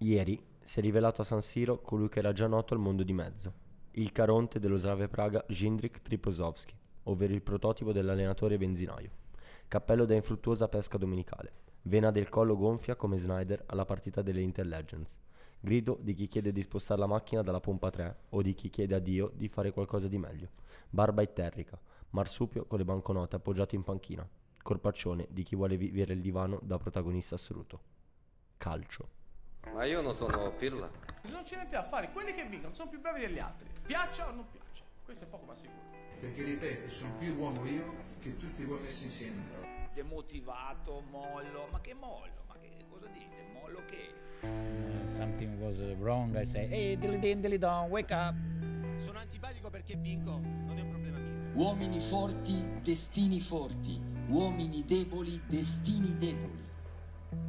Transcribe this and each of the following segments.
Ieri si è rivelato a San Siro colui che era già noto al mondo di mezzo, il caronte dello Slave Praga Jindrik Triposovski, ovvero il prototipo dell'allenatore benzinaio. Cappello da infruttuosa pesca domenicale, vena del collo gonfia come Snyder alla partita delle Intelligence, grido di chi chiede di spostare la macchina dalla pompa 3 o di chi chiede a Dio di fare qualcosa di meglio, barba itterrica, marsupio con le banconote appoggiate in panchina, corpaccione di chi vuole vivere il divano da protagonista assoluto. Calcio. Ma io non sono pirla. Non c'è niente da fare, quelli che vincono sono più bravi degli altri. Piaccia o non piaccia, questo è poco ma sicuro. Perché ripeto, sono più uomo io che tutti voi messi insieme. Demotivato, mollo, ma che mollo? Ma che cosa dite? Mollo che? Uh, something was wrong, I say. Hey, dilly din, dilly don, wake up. Sono antipatico perché vinco, non è un problema mio. Uomini forti, destini forti. Uomini deboli, destini deboli.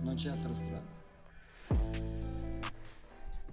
Non c'è altra strada.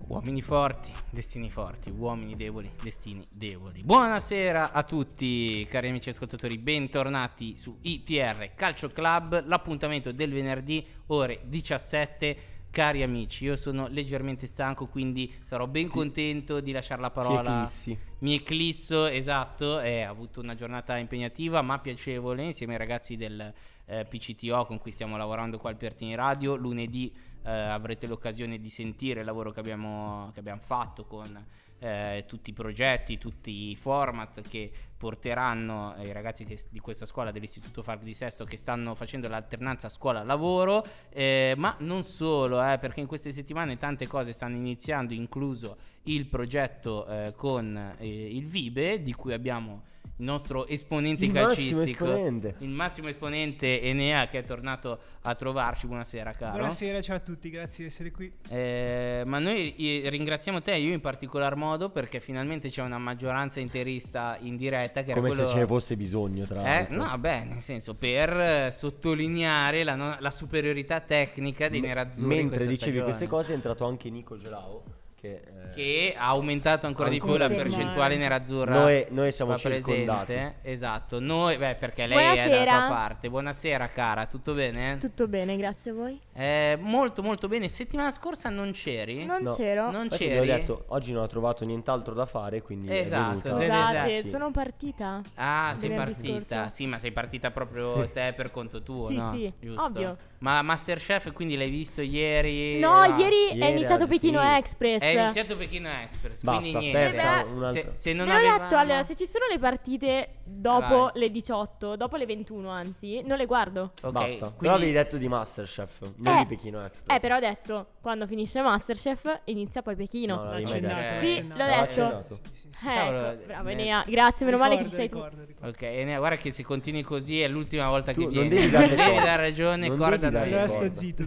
Uomini forti, destini forti, uomini deboli, destini deboli. Buonasera a tutti cari amici ascoltatori, bentornati su ITR Calcio Club, l'appuntamento del venerdì ore 17. Cari amici, io sono leggermente stanco, quindi sarò ben contento di lasciare la parola. Eclissi. Mi eclisso, esatto, eh, ha avuto una giornata impegnativa ma piacevole insieme ai ragazzi del, eh, PCTO con cui stiamo lavorando qua al Pertini Radio. Lunedì eh, avrete l'occasione di sentire il lavoro che abbiamo, che abbiamo fatto con eh, tutti i progetti, tutti i format che porteranno eh, i ragazzi che, di questa scuola dell'Istituto Farc di Sesto che stanno facendo l'alternanza scuola-lavoro, eh, ma non solo, eh, perché in queste settimane tante cose stanno iniziando, incluso il progetto eh, con eh, il Vibe di cui abbiamo il nostro esponente il calcistico, massimo esponente. il massimo esponente Enea che è tornato a trovarci. Buonasera, caro. Buonasera, ciao a tutti, grazie di essere qui. Eh, ma noi eh, ringraziamo te, io in particolar modo, perché finalmente c'è una maggioranza interista in diretta. Che Come quello... se ce ne fosse bisogno, tra eh, l'altro. no, beh, nel senso, per eh, sottolineare la, no- la superiorità tecnica dei M- nerazzurri. Mentre dicevi stagione. queste cose, è entrato anche Nico Gelao che, eh, che, ha aumentato ancora di più la percentuale nerazzurra. Noi, noi siamo circondati. Esatto, noi, beh, perché lei Buonasera. è tua parte. Buonasera, cara, tutto bene? Tutto bene, grazie a voi. Eh, molto, molto bene. Settimana scorsa non c'eri? Non no. c'ero. Non Infatti c'eri. Ho detto, oggi non ho trovato nient'altro da fare, quindi. Esatto, Scusate, sì. sono partita. Ah, sei partita. Scorso. Sì, ma sei partita proprio sì. te per conto tuo, sì, no? Sì, Giusto. ovvio. Ma Masterchef, quindi l'hai visto ieri? No, ah. ieri, ieri è iniziato Pechino Express. È eh, hai cioè iniziato Pechino Express. Basta, quindi niente. Persa, beh, esatto. se, se non avevamo... ho detto, allora, se ci sono le partite dopo Vai. le 18, dopo le 21 anzi, non le guardo. Okay, Basta. Quindi... Però avevi detto di Masterchef, non eh, di Pechino Express. Eh, però ho detto, quando finisce Masterchef inizia poi Pechino. No, l'hai mai detto. Sì, l'ho detto. Sì, eh, ecco, Cavolo, ecco, bravo Enea, grazie, meno male che ci sei ricordo, tu. Ricordo. Ok, Enea, guarda che se continui così è l'ultima volta tu che vieni. Devi, dare, devi dare ragione, corda devi dare sta zitto.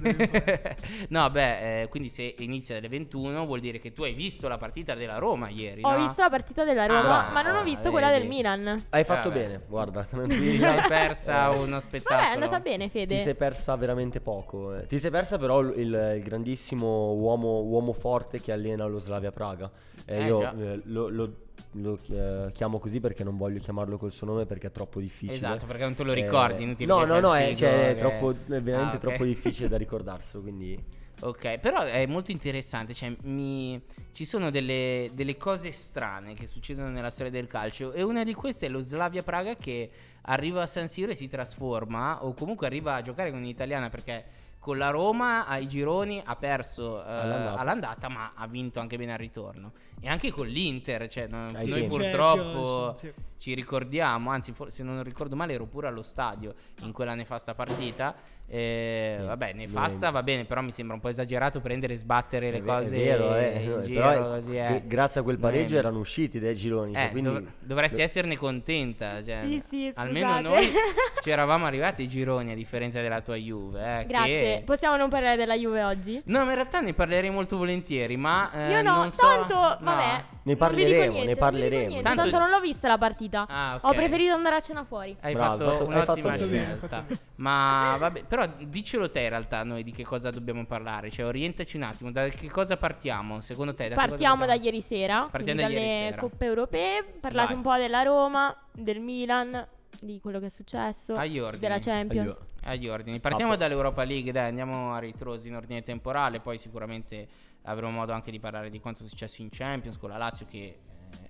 no, beh, eh, quindi se inizia alle 21 vuol dire che tu hai visto la partita della Roma ieri, Ho no? visto la partita della Roma, ah, ma non ho visto ah, quella vedi. del Milan. Hai fatto ah, bene, guarda, Ti sei persa eh. uno spettacolo. Vabbè, è andata bene, Fede. Ti sei persa veramente poco. Eh. Ti sei persa però il, il grandissimo uomo, uomo, forte che allena lo Slavia Praga. Eh, eh, io lo, lo, lo eh, chiamo così perché non voglio chiamarlo col suo nome perché è troppo difficile. Esatto, perché non te lo ricordi, eh, No, no, no, eh, cioè, è, cioè, che... è, troppo, è ah, veramente ah, okay. troppo difficile da ricordarselo, quindi... Ok, però è molto interessante, cioè, mi... ci sono delle, delle, cose strane che succedono nella storia del calcio e una di queste è lo Slavia Praga che arriva a San Siro e si trasforma o comunque arriva a giocare con un'italiana perché con la Roma ai gironi ha perso eh, all'andata. all'andata. ma ha vinto anche bene al ritorno. E anche con l'Inter, cioè, noi cioè, purtroppo... Champions, ci ricordiamo, anzi se non ricordo male ero pure allo stadio in quella nefasta partita. Eh, vabbè, nefasta va bene, però mi sembra un po' esagerato prendere e sbattere le cose è vero, eh, eh, eh. Grazie a quel pareggio no, erano usciti dai gironi. Cioè, dov- dovresti esserne contenta. Cioè, sì, sì, almeno noi ci eravamo arrivati ai gironi a differenza della tua Juve. Grazie. Che... Possiamo non parlare della Juve oggi? No, ma in realtà ne parlerei molto volentieri. Ma Io no, tanto so... vabbè. Ne parleremo, ne parleremo. Tanto... tanto non l'ho vista la partita vita. Ah, okay. Ho preferito andare a cena fuori. Hai Bravo, fatto hai un'ottima fatto scelta. Ma vabbè, però dicelo te in realtà noi di che cosa dobbiamo parlare. Cioè, orientaci un attimo, da che cosa partiamo? Secondo te? Da partiamo da ieri sera. Partiamo da dalle ieri sera. coppe europee. Parlate Vai. un po' della Roma, del Milan, di quello che è successo, della Champions. Agli, ordini. Partiamo Up. Ah, dall'Europa League, dai, andiamo a ritrosi in ordine temporale, poi sicuramente avremo modo anche di parlare di quanto è successo in Champions con la Lazio che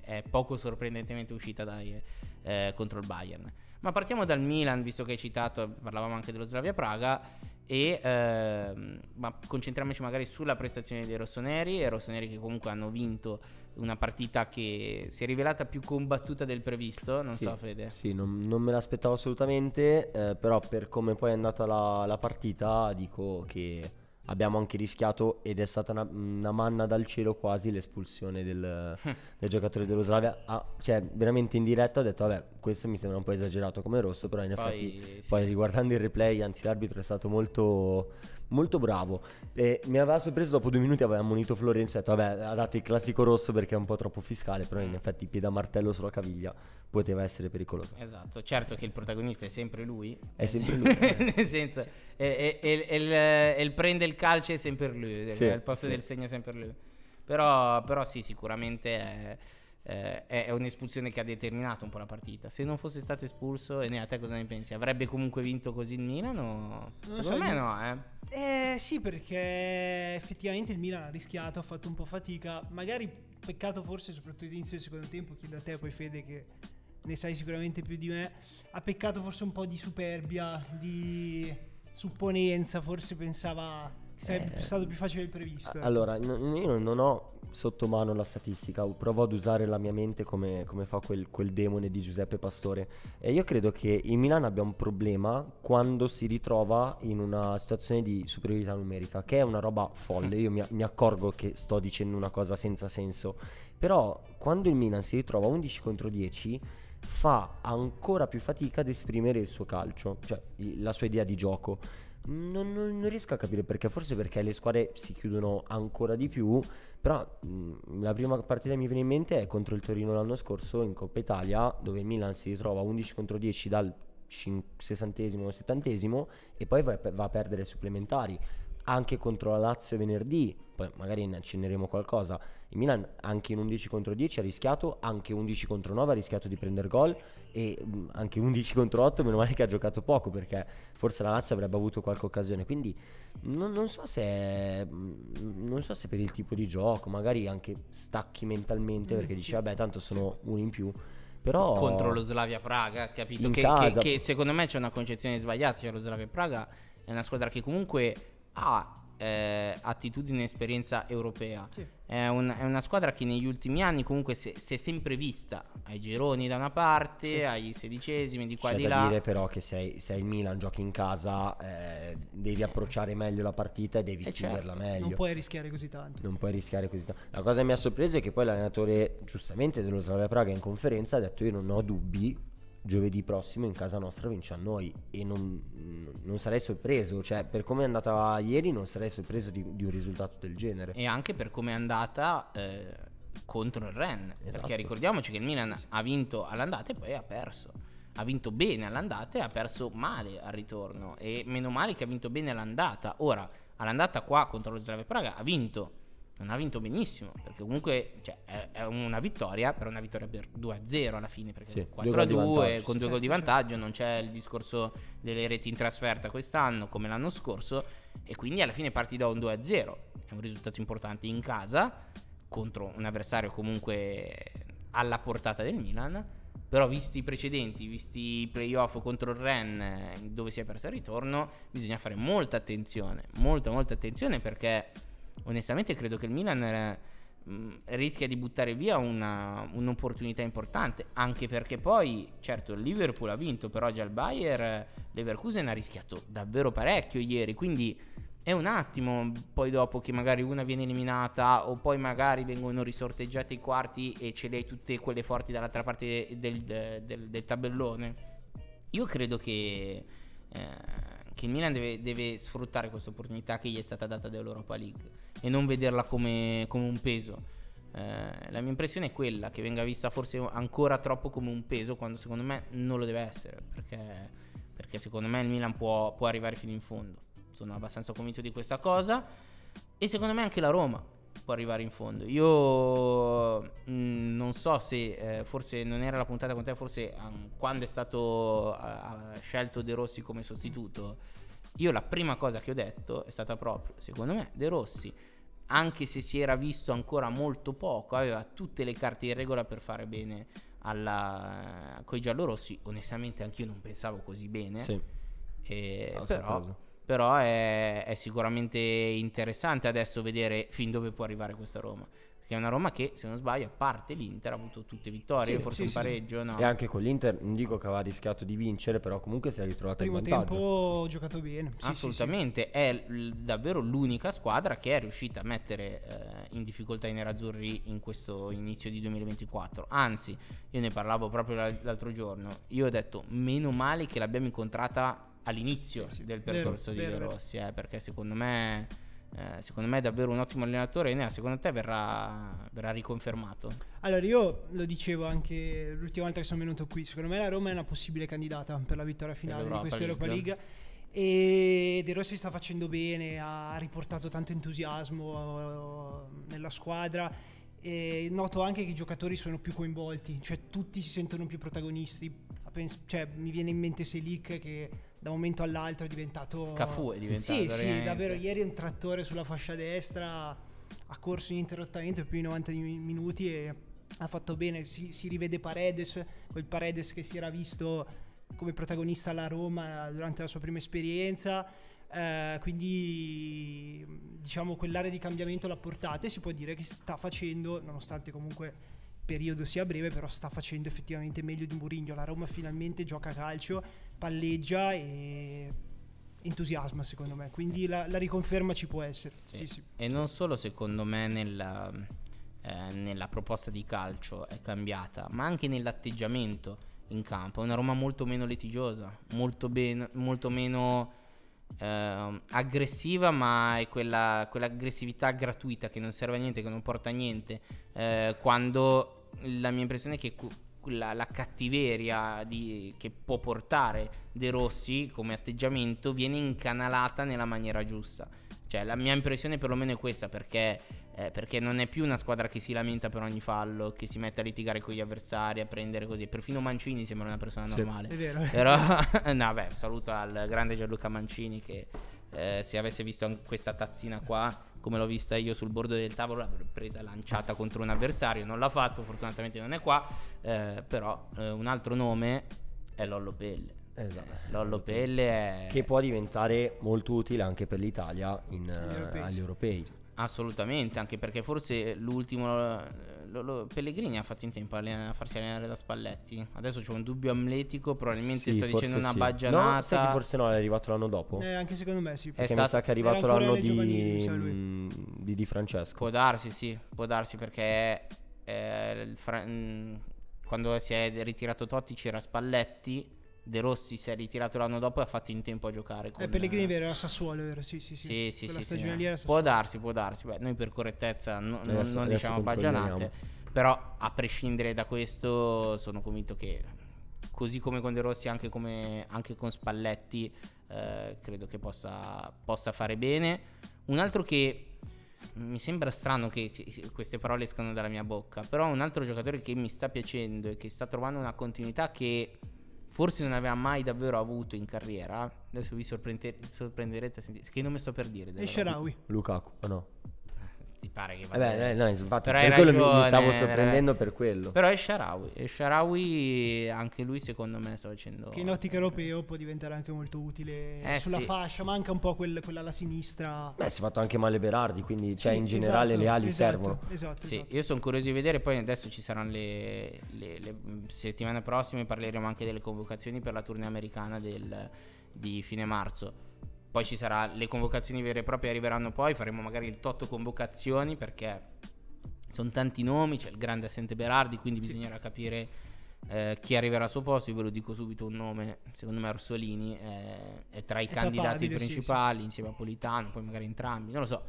è poco sorprendentemente uscita dai, eh, contro il Bayern. Ma partiamo dal Milan, visto che hai citato, parlavamo anche dello Slavia Praga, e, eh, ma concentriamoci magari sulla prestazione dei rossoneri, i rossoneri che comunque hanno vinto una partita che si è rivelata più combattuta del previsto, non sì, so Fede. Sì, non, non, me l'aspettavo assolutamente, eh, però per come poi è andata la, la partita dico che abbiamo anche rischiato ed è stata una, una manna dal cielo quasi l'espulsione del, hm. del giocatore dello Slavia. Ah, cioè, veramente in diretta ho detto, vabbè, questo mi sembra un po' esagerato come rosso, però in effetti poi, poi riguardando il replay, anzi l'arbitro è stato molto molto bravo. E mi aveva sorpreso dopo due minuti, aveva ammonito Florenzo e detto, vabbè, ha dato il classico rosso perché è un po' troppo fiscale, però in mm. effetti piede a martello sulla caviglia poteva essere pericoloso. Esatto, certo che il protagonista è sempre lui. È sempre lui. Nel senso, sì. il, prende il calcio è sempre lui, sì, il posto sì. del segno è sempre lui. Però, però sì, sicuramente... È eh, è un'espulsione che ha determinato un po' la partita. Se non fosse stato espulso, e a te cosa ne pensi? Avrebbe comunque vinto così il Milan? O... Secondo so, me no, eh. eh. Sì, perché effettivamente il Milan ha rischiato, ha fatto un po' fatica. Magari peccato forse soprattutto all'inizio del secondo tempo, chiedo a te poi Fede che ne sai sicuramente più di me, ha peccato forse un po' di superbia, di supponenza, forse pensava Sarebbe eh, stato più facile del previsto. Allora, n- io non ho sotto mano la statistica, provo ad usare la mia mente come, come fa quel, quel, demone di Giuseppe Pastore. E io credo che il Milan abbia un problema quando si ritrova in una situazione di superiorità numerica, che è una roba folle. Io mi, mi accorgo che sto dicendo una cosa senza senso, però quando il Milan si ritrova 11 contro 10 fa ancora più fatica ad esprimere il suo calcio, cioè la sua idea di gioco non, non, non, riesco a capire perché, forse perché le squadre si chiudono ancora di più, però mh, mm, la prima partita che mi viene in mente è contro il Torino l'anno scorso in Coppa Italia, dove il Milan si ritrova 11 contro 10 dal 60esimo o 70 e poi va, va a perdere supplementari anche contro la Lazio venerdì, poi magari ne accenneremo qualcosa. Il Milan anche in 11 contro 10 ha rischiato, anche 11 contro 9 ha rischiato di prendere gol e mm, anche 11 contro 8 meno male che ha giocato poco perché forse la Lazio avrebbe avuto qualche occasione quindi non, non, so se mm, non so se per il tipo di gioco magari anche stacchi mentalmente perché mm, dice vabbè tanto sono uno in più però contro lo Slavia Praga capito che, casa... che, che, secondo me c'è una concezione sbagliata cioè lo Slavia Praga è una squadra che comunque ha eh, attitudine e esperienza europea. Sì. È, un, è, una squadra che negli ultimi anni comunque si è, si è sempre vista ai gironi da una parte, sì. ai sedicesimi di qua e di là. C'è dire però che se, se il Milan giochi in casa eh, devi approcciare meglio la partita e devi eh chiuderla certo. meglio. Non puoi rischiare così tanto. Non puoi rischiare così tanto. La cosa che mi ha sorpreso è che poi l'allenatore giustamente dello Slavia Praga in conferenza ha detto io non ho dubbi giovedì prossimo in casa nostra vince a noi e non, non sarei sorpreso, cioè per come è andata ieri non sarei sorpreso di, di, un risultato del genere. E anche per come è andata eh, contro il Ren, esatto. perché ricordiamoci che il Milan sì, sì. ha vinto all'andata e poi ha perso. Ha vinto bene all'andata e ha perso male al ritorno e meno male che ha vinto bene all'andata. Ora, all'andata qua contro lo Slave Praga ha vinto non ha vinto benissimo, perché comunque cioè, è, una vittoria, però una vittoria per 2-0 alla fine, perché sì, 4-2 con due gol di vantaggio, non c'è il discorso delle reti in trasferta quest'anno come l'anno scorso, e quindi alla fine parti da un 2-0, è un risultato importante in casa contro un avversario comunque alla portata del Milan, però visti i precedenti, visti i playoff contro il Ren dove si è perso il ritorno, bisogna fare molta attenzione, molta molta attenzione perché onestamente credo che il Milan eh, mh, rischia di buttare via una, un'opportunità importante, anche perché poi, certo, il Liverpool ha vinto, però già il Bayer Leverkusen ha rischiato davvero parecchio ieri, quindi è un attimo poi dopo che magari una viene eliminata o poi magari vengono risorteggiati i quarti e ce l'hai tutte quelle forti dall'altra parte del, del, del, del tabellone. Io credo che... Eh, che il Milan deve, deve sfruttare questa opportunità che gli è stata data dall'Europa League e non vederla come, come un peso. Eh, la mia impressione è quella che venga vista forse ancora troppo come un peso quando secondo me non lo deve essere perché, perché secondo me il Milan può, può arrivare fino in fondo. Sono abbastanza convinto di questa cosa e secondo me anche la Roma può arrivare in fondo. Io mm, non so se eh, forse non era la puntata con te, forse um, quando è stato uh, scelto De Rossi come sostituto, io la prima cosa che ho detto è stata proprio, secondo me, De Rossi, anche se si era visto ancora molto poco, aveva tutte le carte in regola per fare bene alla, con i giallorossi. Onestamente anch'io non pensavo così bene. Sì. Eh, però... Sorpreso però è, è, sicuramente interessante adesso vedere fin dove può arrivare questa Roma. Che è una Roma che, se non sbaglio, a parte l'Inter ha avuto tutte vittorie, sì, forse sì, un pareggio. Sì, no. E anche con l'Inter non dico che aveva rischiato di vincere, però comunque si è ritrovata Primo in vantaggio. Primo tempo ha giocato bene. Assolutamente, è l- davvero l'unica squadra che è riuscita a mettere eh, in difficoltà i nerazzurri in questo inizio di 2024. Anzi, io ne parlavo proprio l'altro giorno, io ho detto meno male che l'abbiamo incontrata all'inizio sì, sì. del percorso vero, di vero, De Rossi, eh, perché secondo me, eh, secondo me, è davvero un ottimo allenatore e nella seconda te verrà, verrà, riconfermato. Allora io lo dicevo anche l'ultima volta che sono venuto qui, secondo me la Roma è una possibile candidata per la vittoria finale di questa Europa League. E De Rossi sta facendo bene, ha riportato tanto entusiasmo eh, nella squadra e noto anche che i giocatori sono più coinvolti, cioè tutti si sentono più protagonisti. cioè, mi viene in mente Selic che da un momento all'altro è diventato... Cafu è diventato... Sì, sì, davvero, ieri un trattore sulla fascia destra ha corso ininterrottamente per più di 90 minuti e ha fatto bene, si, si rivede Paredes, quel Paredes che si era visto come protagonista alla Roma durante la sua prima esperienza. Eh, quindi diciamo quell'area di cambiamento l'ha portata e si può dire che sta facendo, nonostante comunque il periodo sia breve, però sta facendo effettivamente meglio di Mourinho. La Roma finalmente gioca a calcio palleggia e entusiasma secondo me, quindi la, la riconferma ci può essere. Sì. Sì, sì. E non solo secondo me nella, eh, nella proposta di calcio è cambiata, ma anche nell'atteggiamento in campo. È una Roma molto meno litigiosa, molto, ben, molto meno eh, aggressiva, ma è quella, quell'aggressività gratuita che non serve a niente, che non porta a niente. Eh, quando la mia impressione è che la, la cattiveria di, che può portare De Rossi come atteggiamento viene incanalata nella maniera giusta. Cioè, la mia impressione perlomeno è questa, perché, eh, perché, non è più una squadra che si lamenta per ogni fallo, che si mette a litigare con gli avversari, a prendere così. Perfino Mancini sembra una persona normale. Sì, è vero. Però, no, beh, saluto al grande Gianluca Mancini che eh, se avesse visto questa tazzina qua, come l'ho vista io sul bordo del tavolo, l'avrei presa lanciata contro un avversario. Non l'ha fatto, fortunatamente non è qua. Eh, però eh, un altro nome è Lollo Pelle. Esatto. Eh, Lollo Pelle è... Che può diventare molto utile anche per l'Italia in, agli europei. Assolutamente, anche perché forse l'ultimo lo, lo, Pellegrini ha fatto in tempo a, a, farsi allenare da Spalletti. Adesso c'è un dubbio amletico, probabilmente sì, sta dicendo una baggianata. No, sai che forse no, è arrivato l'anno dopo. Eh, anche secondo me sì. Perché è mi stato... sa che è arrivato l'anno di... Mm, di, di Francesco. Può darsi, sì, può darsi perché eh, Fra... Mm, quando si è ritirato Totti c'era Spalletti De Rossi si è ritirato l'anno dopo e ha fatto in tempo a giocare. Eh, con... Eh, Pellegrini era Sassuolo, vero? Sì, sì, sì. sì, sì, sì può darsi, può darsi. Beh, noi per correttezza no, adesso, non adesso diciamo baggianate, però a prescindere da questo sono convinto che così come con De Rossi, anche, come, anche con Spalletti, eh, credo che possa, possa fare bene. Un altro che mi sembra strano che queste parole escano dalla mia bocca, però un altro giocatore che mi sta piacendo e che sta trovando una continuità che forse non aveva mai davvero avuto in carriera. Adesso vi sorprende- sorprenderete a sentire. Che nome sto per dire? E Sharawi. Lukaku, oh no ti pare che eh vada eh, bene. no, infatti, per quello ragione, mi, stavo sorprendendo per quello. Però è Sharawi, e Sharawi anche lui secondo me sta facendo... Che in ottica europeo può diventare anche molto utile eh, sulla sì. fascia, ma anche un po' quel, quella alla sinistra. Beh, si è fatto anche male Berardi, quindi cioè, in generale esatto, le ali esatto, servono. Esatto, esatto. sì, esatto. io sono curioso di vedere, poi adesso ci saranno le, le, le settimane prossime, parleremo anche delle convocazioni per la tournée americana del, di fine marzo poi ci sarà le convocazioni vere e proprie arriveranno poi, faremo magari il totto convocazioni perché sono tanti nomi, c'è il grande assente Berardi, quindi sì. bisognerà capire eh, chi arriverà al suo posto. Io ve lo dico subito un nome, secondo me Orsolini eh, è tra i è candidati papabile, principali sì, sì. insieme a Politano, poi magari entrambi, non lo so.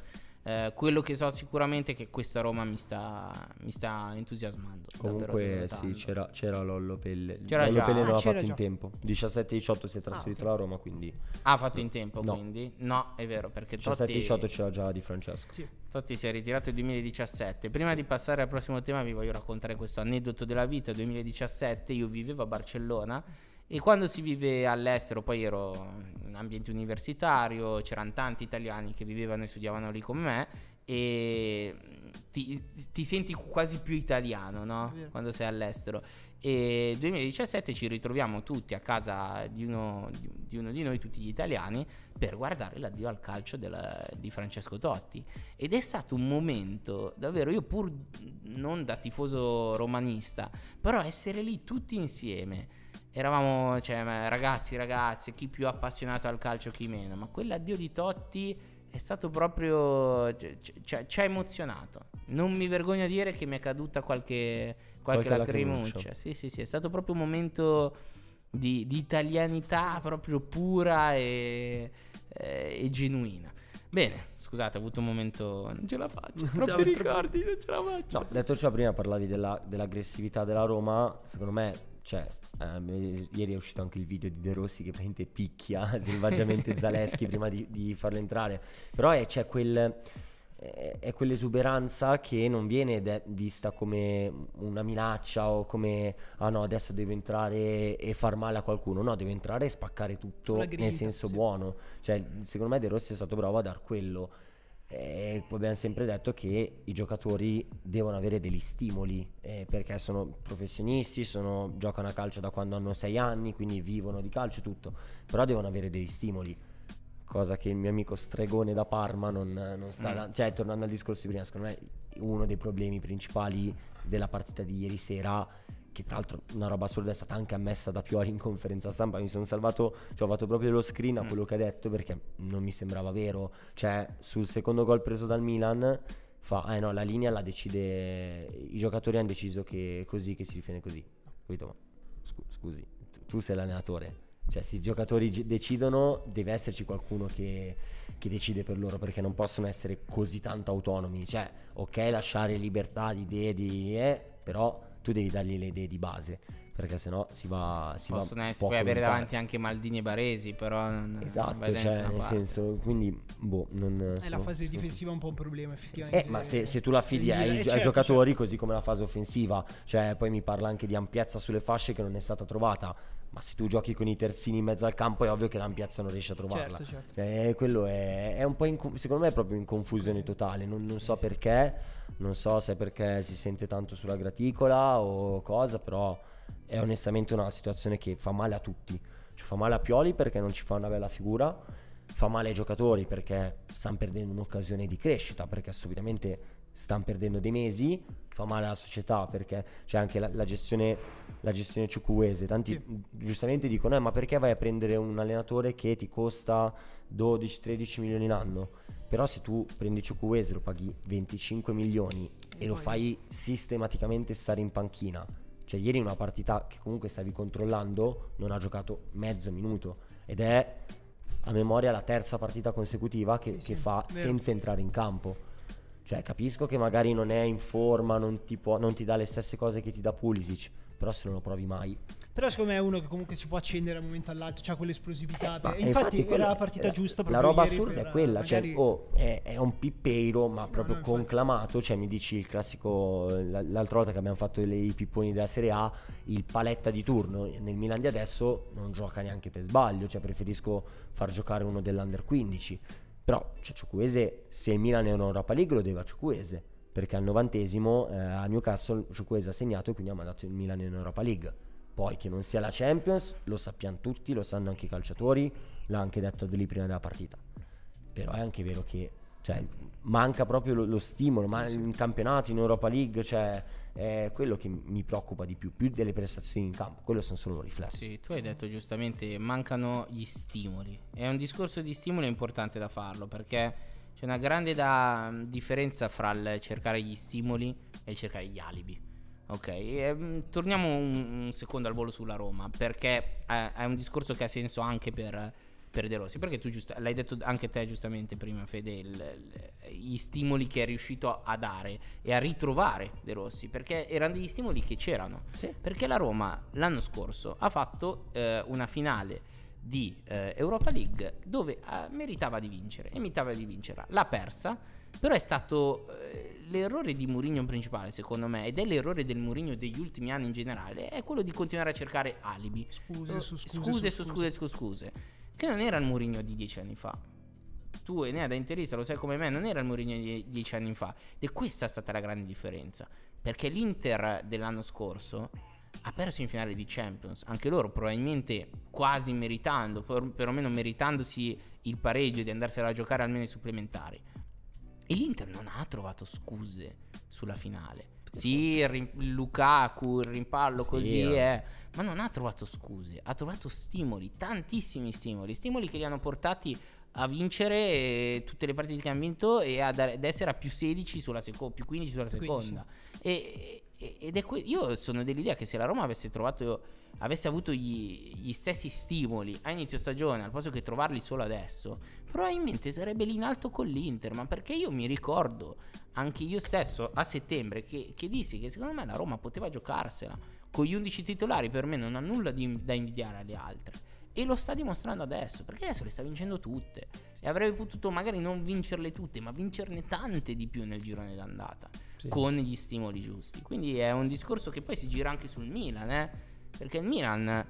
Eh, quello che so sicuramente è che questa Roma mi sta, mi sta entusiasmando. Comunque sì, c'era, c'era Lollo Pelle. C'era Lollo già. Pelle l'aveva ah, fatto già. in tempo. 17-18 si è ah, trasferito ah, okay. alla Roma, quindi... Ha fatto in tempo, no. quindi? No, è vero, perché 17-18 c'era già di Francesco. Sì. Totti si è ritirato nel 2017. Prima sì. di passare al prossimo tema vi voglio raccontare questo aneddoto della vita. 2017 io vivevo a Barcellona e quando si vive all'estero, poi ero in ambiente universitario, c'erano tanti italiani che vivevano e studiavano lì con me e ti, ti senti quasi più italiano, no? Quando sei all'estero. E nel 2017 ci ritroviamo tutti a casa di uno di, uno di noi, tutti gli italiani, per guardare l'addio al calcio della, di Francesco Totti. Ed è stato un momento, davvero, io pur non da tifoso romanista, però essere lì tutti insieme eravamo, cioè, ragazzi, ragazze, chi più appassionato al calcio, chi meno, ma quell'addio di Totti è stato proprio. Cioè, cioè, cioè, ci cioè, ha emozionato. Non mi vergogno a dire che mi è caduta qualche, qualche, qualche lacrimuccia. Sì, sì, sì, è stato proprio un momento di, di italianità proprio pura e, e, eh, e genuina. Bene, scusate, ho avuto un momento. Non ce la faccio. Non Troppi ricordi, troppo... non ce la faccio. No, detto ciò, prima parlavi della, dell'aggressività della Roma. Secondo me cioè eh, ieri è uscito anche il video di De Rossi che praticamente picchia selvaggiamente Zaleschi prima di, di, farlo entrare però è, c'è quel, è, è quell'esuberanza che non viene de- vista come una minaccia o come ah no adesso devo entrare e far male a qualcuno no devo entrare e spaccare tutto grinta, nel senso sì. buono cioè secondo me De Rossi è stato bravo a dar quello eh, abbiamo sempre detto che i giocatori devono avere degli stimoli eh, perché sono professionisti, sono, giocano a calcio da quando hanno 6 anni, quindi vivono di calcio e tutto, però devono avere degli stimoli. Cosa che il mio amico stregone da Parma non, non sta. Mm. cioè, tornando al discorso di prima, secondo me uno dei problemi principali della partita di ieri sera che tra l'altro una roba assurda è stata anche ammessa da Pioli in conferenza stampa, mi sono salvato, cioè ho fatto proprio lo screen a mm. quello che ha detto perché non mi sembrava vero, cioè sul secondo gol preso dal Milan fa, eh no, la linea la decide, i giocatori hanno deciso che così, che si difende così, capito? scusi, tu sei l'allenatore, cioè se i giocatori decidono deve esserci qualcuno che, che, decide per loro perché non possono essere così tanto autonomi cioè ok lasciare libertà di idee di, eh, però tu devi dargli le idee di base perché sennò si va si possono va essere, puoi avere davanti anche Maldini e Baresi però non, esatto non cioè nel senso quindi boh non è so, la fase so, difensiva so. un po' un problema effettivamente eh, ma se, se, tu la fidi eh, ai, certo, giocatori certo. così come la fase offensiva cioè poi mi parla anche di ampiezza sulle fasce che non è stata trovata ma se tu giochi con i terzini in mezzo al campo è ovvio che l'ampiezza non riesce a trovarla. Certo, certo. Eh, quello è, è, un po' in, secondo me è proprio in confusione totale, non, non so perché non so se è perché si sente tanto sulla graticola o cosa, però è onestamente una situazione che fa male a tutti. Cioè, fa male a Pioli perché non ci fa una bella figura, fa male ai giocatori perché stanno perdendo un'occasione di crescita, perché assolutamente stanno perdendo dei mesi, fa male alla società perché c'è anche la, la gestione, la gestione ciucuese. Tanti sì. giustamente dicono, eh, ma perché vai a prendere un allenatore che ti costa 12-13 milioni l'anno? Però se tu prendi ciucuese, lo paghi 25 milioni e, e lo fai sistematicamente stare in panchina. Cioè ieri in una partita che comunque stavi controllando non ha giocato mezzo minuto ed è a memoria la terza partita consecutiva che, sì, che sì. fa senza entrare in campo. Cioè, capisco che magari non è in forma, non ti, può, non ti dà le stesse cose che ti dà Pulisic, però se non lo provi mai. Però secondo me è uno che comunque si può accendere da un momento all'altro, c'ha quell'esplosività. Eh, beh, infatti, infatti era la partita la, giusta. La roba assurda è quella, cioè, magari... cioè, oh, è, è, un pippero, ma proprio no, conclamato. Cioè, mi dici il classico, l'altra volta che abbiamo fatto le, i pipponi della Serie A, il paletta di turno. Nel Milan di adesso non gioca neanche per sbaglio, cioè preferisco far giocare uno dell'Under 15 però c'è cioè, Ciucuese, se il Milan è in Europa League lo deve a Ciucuese, perché al novantesimo eh, a Newcastle Ciucuese ha segnato e quindi ha mandato il Milan in Europa League. Poi che non sia la Champions, lo sappiamo tutti, lo sanno anche i calciatori, l'ha anche detto lì prima della partita. Però è anche vero che cioè, manca proprio lo, lo stimolo, ma in campionato, in Europa League, cioè, è quello che mi preoccupa di più, più delle prestazioni in campo, quello sono solo riflessi. Sì, tu hai detto giustamente, mancano gli stimoli. È un discorso di stimolo importante da farlo perché c'è una grande da, differenza fra il cercare gli stimoli e il cercare gli alibi. Ok, e, ehm, torniamo un, un, secondo al volo sulla Roma, perché è, è un discorso che ha senso anche per per De Rossi, perché tu giusta, l'hai detto anche te giustamente prima Fede, il, il, gli stimoli che è riuscito a dare e a ritrovare De Rossi, perché erano degli stimoli che c'erano, sì. perché la Roma l'anno scorso ha fatto eh, una finale di eh, Europa League dove eh, meritava di vincere, e meritava di vincere, l'ha persa, però è stato eh, l'errore di Mourinho principale, secondo me, ed è l'errore del Mourinho degli ultimi anni in generale, è quello di continuare a cercare alibi. Scuse su eh, scuse, scuse, su scuse, scuse. scuse, scuse che non era il Murigno di dieci anni fa. Tu, Enea, da interista, lo sai come me, non era il Murigno di dieci anni fa. Ed è questa stata la grande differenza. Perché l'Inter dell'anno scorso ha perso in finale di Champions. Anche loro, probabilmente quasi meritando, per, perlomeno meritandosi il pareggio di andarsela a giocare almeno ai supplementari. E l'Inter non ha trovato scuse sulla finale. Sì, il rim- Lukaku, il rimpallo sì, così eh. è. Ma non ha trovato scuse, ha trovato stimoli, tantissimi stimoli, stimoli che li hanno portati a vincere eh, tutte le partite che hanno vinto e ad, ad essere a più 16 sulla seconda, più 15 sulla seconda. 15. E, ed è que- io sono dell'idea che se la Roma avesse trovato avesse avuto gli, gli, stessi stimoli a inizio stagione al posto che trovarli solo adesso, probabilmente sarebbe lì in alto con l'Inter. Ma perché io mi ricordo anche io stesso a settembre che, che dissi che secondo me la Roma poteva giocarsela con gli 11 titolari. Per me non ha nulla di, da invidiare alle altre. E lo sta dimostrando adesso, perché adesso le sta vincendo tutte. E avrebbe potuto magari non vincerle tutte, ma vincerne tante di più nel girone d'andata, sì. con gli stimoli giusti. Quindi è un discorso che poi si gira anche sul Milan, eh? Perché il Milan...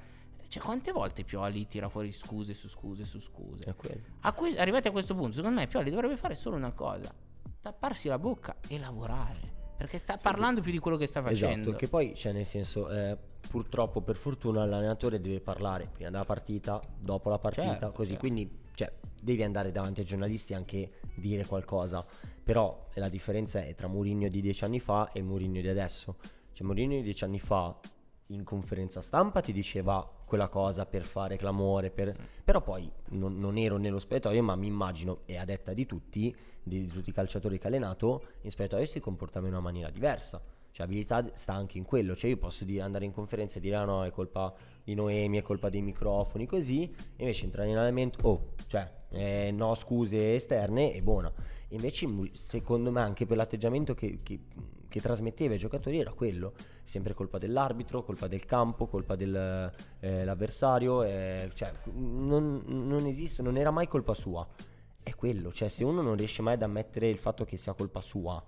Cioè, quante volte Pioli tira fuori scuse su scuse su scuse? A que- arrivati a questo punto, secondo me Pioli dovrebbe fare solo una cosa: tapparsi la bocca e lavorare. Perché sta sì, parlando più di quello che sta esatto, facendo. Esatto, che poi, cioè, nel senso, eh, purtroppo, per fortuna, l'allenatore deve parlare prima della partita, dopo la partita, certo, così. Certo. Quindi, cioè, devi andare davanti ai giornalisti e anche dire qualcosa. Però la differenza è tra Mourinho di dieci anni fa e il Mourinho di adesso. Cioè, Mourinho di dieci anni fa in conferenza stampa ti diceva quella cosa per fare clamore, per... però poi non, non, ero nello spogliatoio, ma mi immagino, e a detta di tutti, di, di, tutti i calciatori che ha allenato, in spogliatoio si comportava in una maniera diversa. Cioè, abilità sta anche in quello, cioè io posso dire, andare in conferenza e dire ah no, è colpa di Noemi, è colpa dei microfoni, così, invece entrare in allenamento, oh, cioè, eh, no scuse esterne è buona. Invece, secondo me, anche per l'atteggiamento che, che che trasmetteva ai giocatori era quello, sempre colpa dell'arbitro, colpa del campo, colpa dell'avversario, eh, eh, cioè non, non, esiste, non era mai colpa sua, è quello, cioè se uno non riesce mai ad ammettere il fatto che sia colpa sua,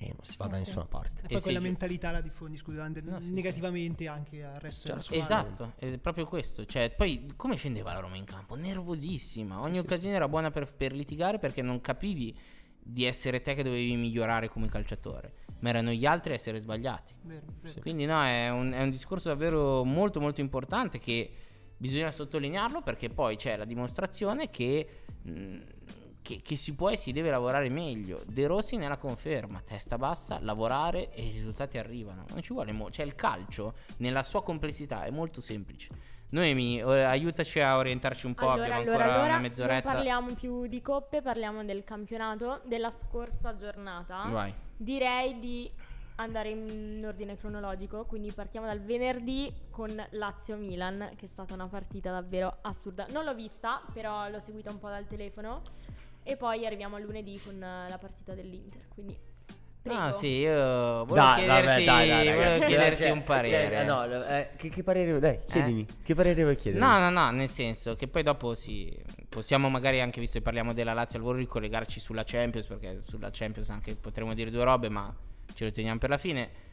e eh, non si va da eh, nessuna parte. E, e poi quella gi- mentalità la diffondi, scusate, no, negativamente sì. anche al resto cioè, della squadra. Esatto, è proprio questo. Cioè, poi come scendeva la Roma in campo? Nervosissima. Ogni sì, occasione era buona per, per litigare perché non capivi di essere te che dovevi migliorare come calciatore ma erano gli altri a essere sbagliati. Vero, vero. Quindi no, è un, è un, discorso davvero molto molto importante che bisogna sottolinearlo perché poi c'è la dimostrazione che, mh, mm, che, che, si può e si deve lavorare meglio. De Rossi nella conferma, testa bassa, lavorare e i risultati arrivano. Non ci vuole molto, cioè il calcio nella sua complessità è molto semplice. Noemi, aiutaci a orientarci un po', allora, abbiamo allora, ancora allora, una mezz'oretta. Non parliamo più di coppe, parliamo del campionato della scorsa giornata. Vai Direi di andare in ordine cronologico, quindi partiamo dal venerdì con Lazio-Milan, che è stata una partita davvero assurda. Non l'ho vista, però l'ho seguita un po' dal telefono. E poi arriviamo a lunedì con la partita dell'Inter, quindi Ah sì, io volevo da, chiederti, vabbè, dai, dai, ragazzi, chiederti cioè, un cioè, parere. Cioè, no, eh, che, che, parere, dai, eh? chiedimi, eh? che parere vuoi chiedere? No, no, no, nel senso che poi dopo si... Sì, possiamo magari anche, visto che parliamo della Lazio al volo, ricollegarci sulla Champions, perché sulla Champions anche potremmo dire due robe, ma ce lo teniamo per la fine.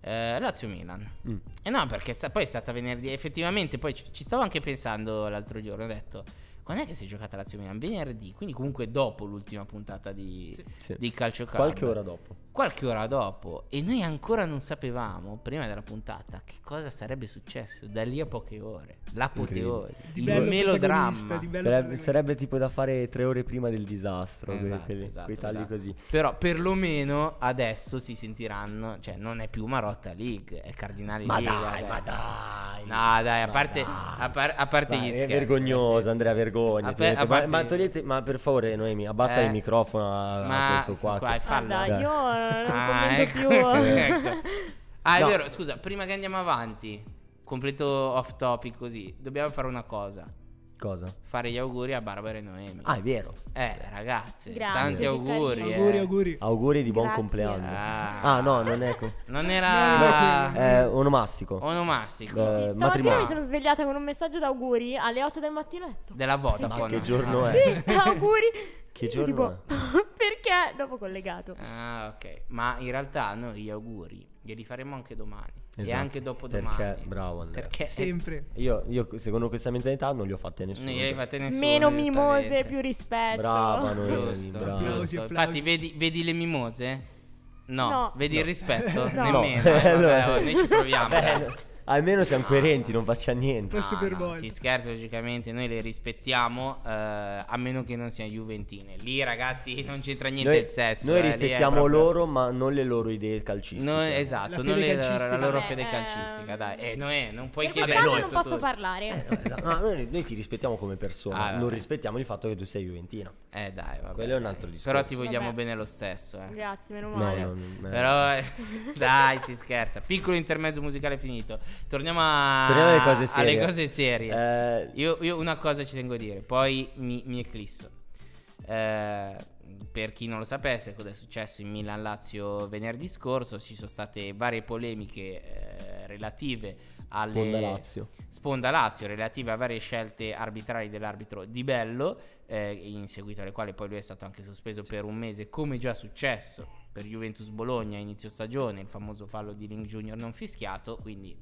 Eh, Lazio-Milan. Mm. E eh, no, perché sta, poi è stata venerdì, effettivamente, poi ci, ci stavo anche pensando l'altro giorno, ho detto quando è che si è giocata Lazio Milan? Venerdì, quindi comunque dopo l'ultima puntata di, sì, sì. di Calcio Club. Qualche ora dopo qualche ora dopo e noi ancora non sapevamo prima della puntata che cosa sarebbe successo da lì a poche ore l'apoteosi il melodramma sarebbe, sarebbe, tipo da fare tre ore prima del disastro esatto, quei, esatto, quei tagli esatto. così però perlomeno adesso si sentiranno cioè non è più Marotta League è Cardinali ma League dai ma dai no dai a parte, a par- a parte dai, gli è scherzi è vergognoso Andrea vergogna pe- ma, parte... ma, togliete ma per favore Noemi abbassa eh? il microfono a, ma a questo qua qua, che... guarda io ah, ecco, ecco. Ah, no. vero, scusa, prima che andiamo avanti, completo off topic così, dobbiamo fare una cosa. Cosa? Fare gli auguri a Barbara e Noemi. Ah, è vero. Eh, ragazzi, Grazie, tanti auguri. Eh. Auguri, auguri. Auguri di buon compleanno. Ah. ah. no, non è. Co- non era. No, eh, onomastico. Onomastico. Eh, sì, sì. matrimonio. mi sono svegliata con un messaggio d'auguri alle 8 del mattinetto. Della Vodafone. Ma che giorno è? sì, auguri. Che giorno tipo... è? perché dopo collegato. Ah, ok. Ma in realtà noi gli auguri glieli faremo anche domani. Esatto. E anche dopo domani. Perché, bravo Andrea. Perché sempre. Io, io, secondo questa mentalità non li ho fatti a nessuno. Non li hai fatti a nessuno. Meno mimose, più rispetto. Brava Noemi, bravo. Infatti vedi, vedi le mimose? No, no. vedi no. il rispetto? No. Nemmeno. No. Eh, vabbè, noi ci proviamo. Eh, Almeno siamo ah. coerenti, non faccia niente. Questo per voi. Si scherza, logicamente, noi le rispettiamo, eh, a meno che non siano Juventine. Lì, ragazzi, non c'entra niente noi, il sesso. Noi eh, rispettiamo proprio... loro, ma non le loro idee calcistiche. No, esatto, non le, la loro fede eh, calcistica, dai. Eh, noi, non puoi chiedere... Noi non posso tutto. parlare. Eh, esatto. No, noi, noi, ti rispettiamo come persona, ah, non rispettiamo il fatto che tu sei Juventina. Eh dai, vabbè. Quello è un altro discorso. Però ti vogliamo vabbè. bene lo stesso. Eh. Grazie, meno male. No, no, eh. Però, dai, si scherza. Piccolo intermezzo musicale finito torniamo, a, torniamo alle cose serie. Alle cose serie. Uh, io, io, una cosa ci tengo a dire, poi mi, mi eclisso. Uh, per chi non lo sapesse, cosa è successo in Milan-Lazio venerdì scorso? Ci sono state varie polemiche eh, relative alle Sponda Lazio. Sponda Lazio, relative a varie scelte arbitrarie dell'arbitro Di Bello, eh, in seguito alle quali poi lui è stato anche sospeso per un mese, come già successo per Juventus Bologna a inizio stagione, il famoso fallo di Link Junior non fischiato, quindi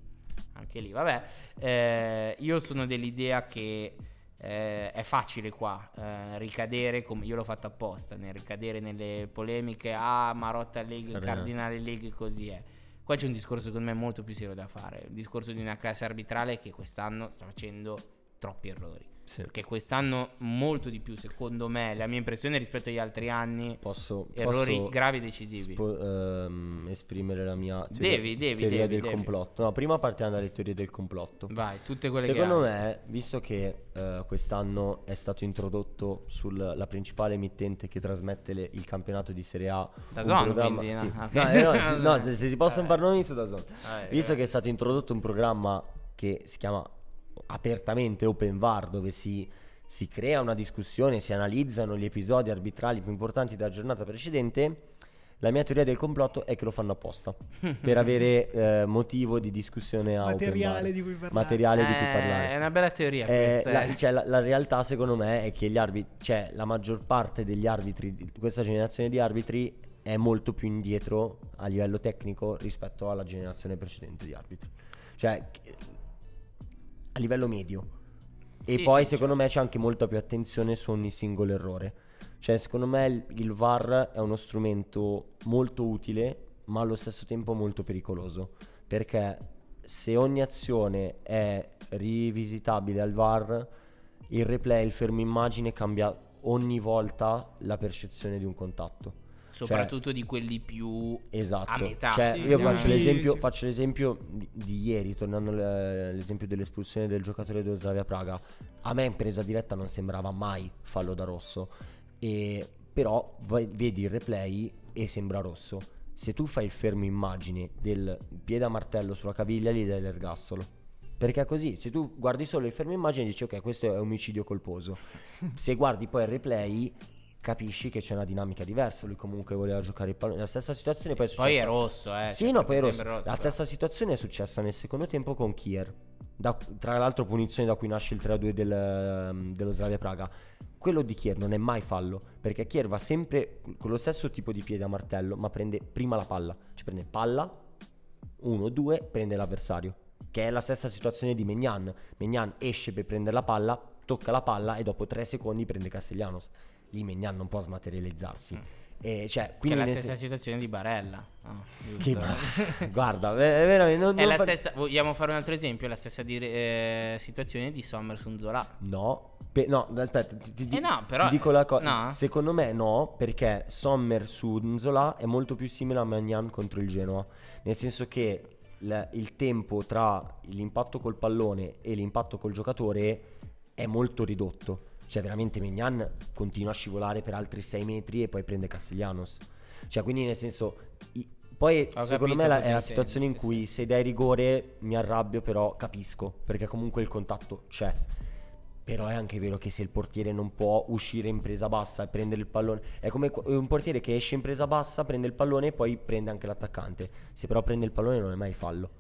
anche lì, vabbè. Eh, io sono dell'idea che eh, è facile qua eh, ricadere, come io l'ho fatto apposta, nel ricadere nelle polemiche, ah Marotta League, Cardinale League, così è. Qua c'è un discorso secondo me molto più serio da fare, il discorso di una classe arbitrale che quest'anno sta facendo troppi errori. Sì. Perché quest'anno molto di più, secondo me, la mia impressione rispetto agli altri anni. Posso, errori posso gravi e decisivi. Spo- ehm, esprimere la mia cioè, devi, devi, teoria devi, del devi. complotto. No, prima partiamo dalle teorie del complotto. Vai, tutte quelle secondo che. Secondo me, visto che eh, quest'anno è stato introdotto sulla principale emittente che trasmette le, il campionato di Serie A. Da Zone, programma... quindi, sì. no, okay. no, eh, no, no se, se, si possono eh. fare nomi su Dazon. Ah, visto che è stato introdotto un programma che si chiama apertamente open VAR dove si, si crea una discussione, si analizzano gli episodi arbitrali più importanti della giornata precedente, la mia teoria del complotto è che lo fanno apposta per avere eh, motivo di discussione a materiale di cui parlare. Materiale eh, di cui eh, parlare. È una bella teoria eh, la, eh. cioè, la, la, realtà secondo me è che gli arbitri, cioè la maggior parte degli arbitri di questa generazione di arbitri è molto più indietro a livello tecnico rispetto alla generazione precedente di arbitri. Cioè a livello medio. E sì, poi sì, secondo c'è. me certo. c'è anche molta più attenzione su ogni singolo errore. Cioè secondo me il, il VAR è uno strumento molto utile ma allo stesso tempo molto pericoloso. Perché se ogni azione è rivisitabile al VAR, il replay, il fermo immagine cambia ogni volta la percezione di un contatto. Cioè, soprattutto cioè, di quelli più esatto. a metà. Cioè, sì, io faccio, l'esempio, faccio l'esempio di, ieri, tornando all'esempio dell'espulsione del giocatore di Osavia Praga. A me in presa diretta non sembrava mai fallo da rosso, e, però vedi il replay e sembra rosso. Se tu fai il fermo immagine del piede a martello sulla caviglia, gli dai l'ergastolo. Perché è così, se tu guardi solo il fermo immagine dici ok, questo è omicidio colposo. se guardi poi il replay, capisci che c'è una dinamica diversa. Lui comunque voleva giocare il pallone. La stessa situazione poi è successa. Poi è rosso, eh. Sì, cioè, no, poi è rosso. rosso. La stessa situazione è successa nel secondo tempo con Kier. Da, tra l'altro, punizione da cui nasce il 3-2 del, ehm, dello Slavia Praga. Quello di Kier non è mai fallo, perché Kier va sempre con lo stesso tipo di piede a martello, ma prende prima la palla. Cioè prende palla, 1-2, prende l'avversario. Che è la stessa situazione di Mignan. Mignan esce per prendere la palla, tocca la palla e dopo 3 secondi prende Castellanos Limegna non può smaterializzarsi. Mm. E cioè, quindi è la stessa se... situazione di Barella. Oh, ah, ma... Guarda, è veramente. Non, è non fa... stessa... Vogliamo fare un altro esempio? È la stessa di... eh, situazione di Sommer su Zola. No, pe... no, aspetta, ti, ti, eh no, però... ti dico la cosa. No. Secondo me no, perché Sommer su Zola è molto più simile a Magnan contro il Genoa. Nel senso che l- il tempo tra l'impatto col pallone e l'impatto col giocatore è molto ridotto. Cioè, veramente Mignan continua a scivolare per altri 6 metri e poi prende Castellanos. Cioè, quindi nel senso. I, poi, Ho secondo me, la, è la situazione in cui se dai rigore mi arrabbio, però capisco, perché comunque il contatto c'è. Però è anche vero che se il portiere non può uscire in presa bassa e prendere il pallone, è come un portiere che esce in presa bassa, prende il pallone e poi prende anche l'attaccante. Se però prende il pallone non è mai fallo.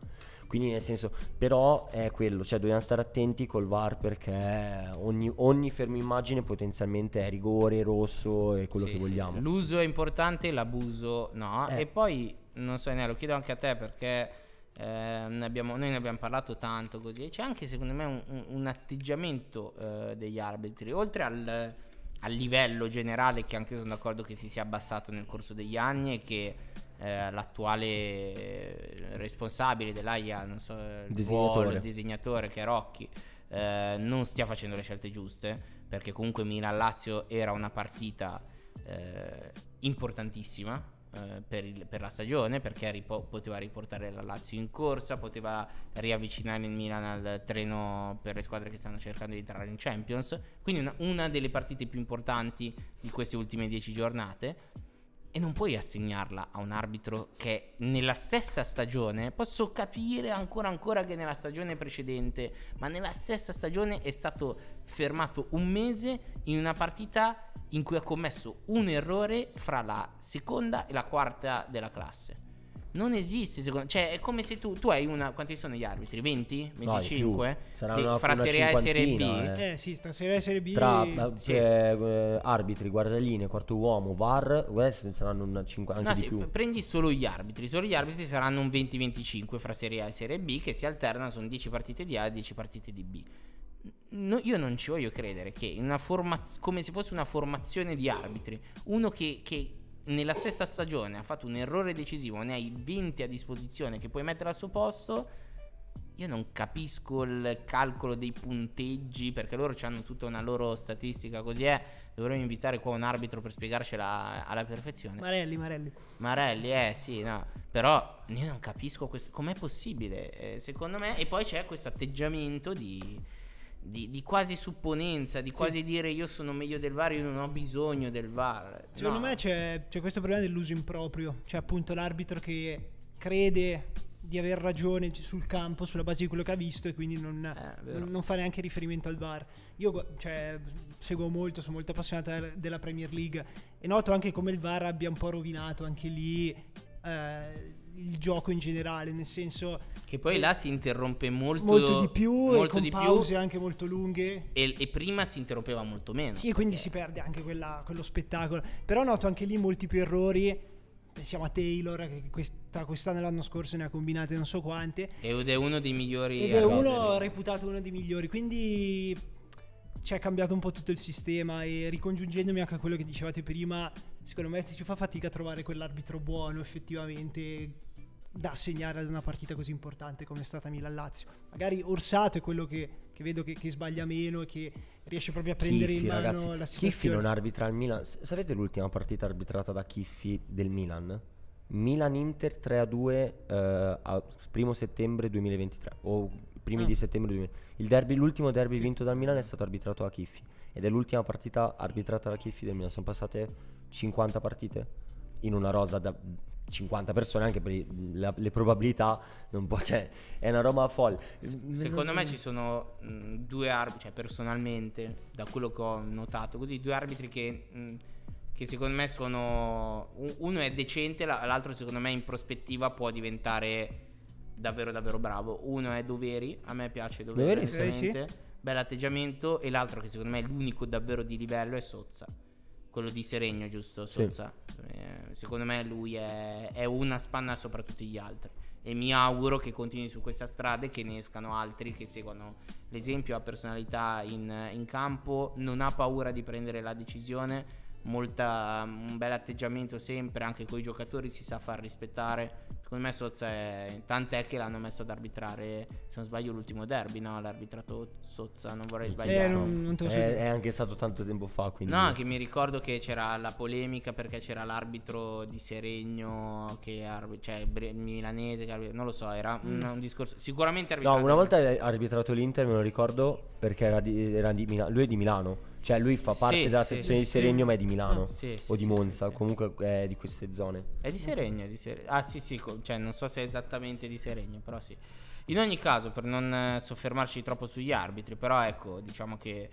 Quindi nel senso, però è quello, cioè dobbiamo stare attenti col VAR perché ogni, ogni fermo immagine potenzialmente è rigore, rosso e quello sì, che vogliamo. Sì, l'uso è importante, l'abuso no. Eh. E poi, non so Nero lo chiedo anche a te perché... Eh, ne abbiamo, noi ne abbiamo parlato tanto così. e C'è anche secondo me un, un, atteggiamento eh, degli arbitri, oltre al, al, livello generale che anche io sono d'accordo che si sia abbassato nel corso degli anni e che eh, l'attuale responsabile dell'AIA, non so, il disegnatore. Ruolo, il disegnatore che è Rocchi, eh, non stia facendo le scelte giuste, perché comunque Milan-Lazio era una partita eh, importantissima. Eh, per, il, per, la stagione perché ripo- poteva riportare la Lazio in corsa, poteva riavvicinare il Milan al treno per le squadre che stanno cercando di entrare in Champions. Quindi una, una delle partite più importanti di queste ultime dieci giornate e non puoi assegnarla a un arbitro che nella stessa stagione, posso capire ancora ancora che nella stagione precedente, ma nella stessa stagione è stato fermato un mese in una partita in cui ha commesso un errore fra la seconda e la quarta della classe. Non esiste, secondo Cioè, è come se tu, tu hai una. Quanti sono gli arbitri? 20? 25? No, Sarà una, fra una Serie A e Serie B. Eh, eh sì, sta Serie A e Serie B. Tra sì. eh, cioè, eh arbitri, guardaline, quarto uomo, VAR, questo saranno un 50, anche no, sì, più. Prendi solo gli arbitri, solo gli arbitri saranno un 20-25 fra Serie A e Serie B che si alternano, sono 10 partite di A e 10 partite di B. No, io non ci voglio credere che in una forma- come se fosse una formazione di arbitri, uno che, che nella stessa stagione ha fatto un errore decisivo, ne hai 20 a disposizione che puoi mettere al suo posto. Io non capisco il calcolo dei punteggi perché loro hanno tutta una loro statistica, così è. Dovremmo invitare qua un arbitro per spiegarcela alla perfezione. Marelli, Marelli. Marelli, eh sì, no. Però io non capisco questo, com'è possibile, eh, secondo me. E poi c'è questo atteggiamento di di, di, quasi supponenza, di quasi dire io sono meglio del VAR, io non ho bisogno del VAR. Secondo no. me c'è, c'è, questo problema dell'uso improprio, cioè appunto l'arbitro che crede di aver ragione sul campo sulla base di quello che ha visto e quindi non, eh, non fa neanche riferimento al VAR. Io cioè, seguo molto, sono molto appassionata della Premier League e noto anche come il VAR abbia un po' rovinato anche lì. Eh, il gioco in generale, nel senso che poi là si interrompe molto, molto di più, molto e di pause più, anche molto lunghe. E, e, prima si interrompeva molto meno. Sì, e quindi si perde anche quella, quello spettacolo. Però noto anche lì molti più errori. Pensiamo a Taylor, che questa, quest'anno e l'anno scorso ne ha combinate non so quante. Ed è uno dei migliori. Ed è uno Roderick. reputato uno dei migliori. Quindi ci è cambiato un po' tutto il sistema e ricongiungendomi anche a quello che dicevate prima secondo me ci fa fatica a trovare quell'arbitro buono effettivamente da assegnare ad una partita così importante come è stata Milan-Lazio. Magari Orsato è quello che, che vedo che, che, sbaglia meno e che riesce proprio a prendere Chiffi, in mano ragazzi, la situazione. Chiffi non arbitra il Milan. Sapete l'ultima partita arbitrata da Chiffi del Milan? Milan-Inter 3-2 eh, a primo settembre 2023 o primi ah. di settembre 2023. Derby, l'ultimo derby sì. vinto dal Milan è stato arbitrato da Chiffi ed è l'ultima partita arbitrata da Chiffi del Milan. Sono passate 50 partite in una rosa da 50 persone anche per la, le probabilità non può, cioè, è una roba folle secondo me ci sono due arbitri cioè personalmente da quello che ho notato così due arbitri che, che secondo me sono uno è decente l'altro secondo me in prospettiva può diventare davvero davvero bravo uno è Doveri a me piace Doveri, doveri sì. bell'atteggiamento e l'altro che secondo me è l'unico davvero di livello è Sozza quello di Seregno, giusto? Sozza. Sì. Eh, secondo me lui è, è, una spanna sopra tutti gli altri. E mi auguro che continui su questa strada e che ne escano altri che seguano l'esempio. Ha personalità in, in campo, non ha paura di prendere la decisione, molta, un bel atteggiamento sempre, anche con i giocatori si sa far rispettare. Secondo me Sozza è. Tant'è che l'hanno messo ad arbitrare. Se non sbaglio, l'ultimo derby, no? L'ha arbitrato Sozza, non vorrei sbagliare. Eh, non, non è, è, anche stato tanto tempo fa. Quindi... No, che mi ricordo che c'era la polemica perché c'era l'arbitro di Seregno, che arbi- cioè bre- milanese, che arbit- non lo so. Era un, un discorso. Sicuramente arbitrato. No, una volta ha arbitrato l'Inter, me lo ricordo perché era di, era di Mila- lui è di Milano. Cioè lui fa parte sì, della sì, sezione sì, di Seregno, ma è di Milano. Ah, o di Monza, comunque è di queste zone. È di Serenio, di Seregno. Ah sì sì, cioè non so se è esattamente di Serenio, però sì. In ogni caso, per non eh, soffermarci troppo sugli arbitri, però ecco, diciamo che...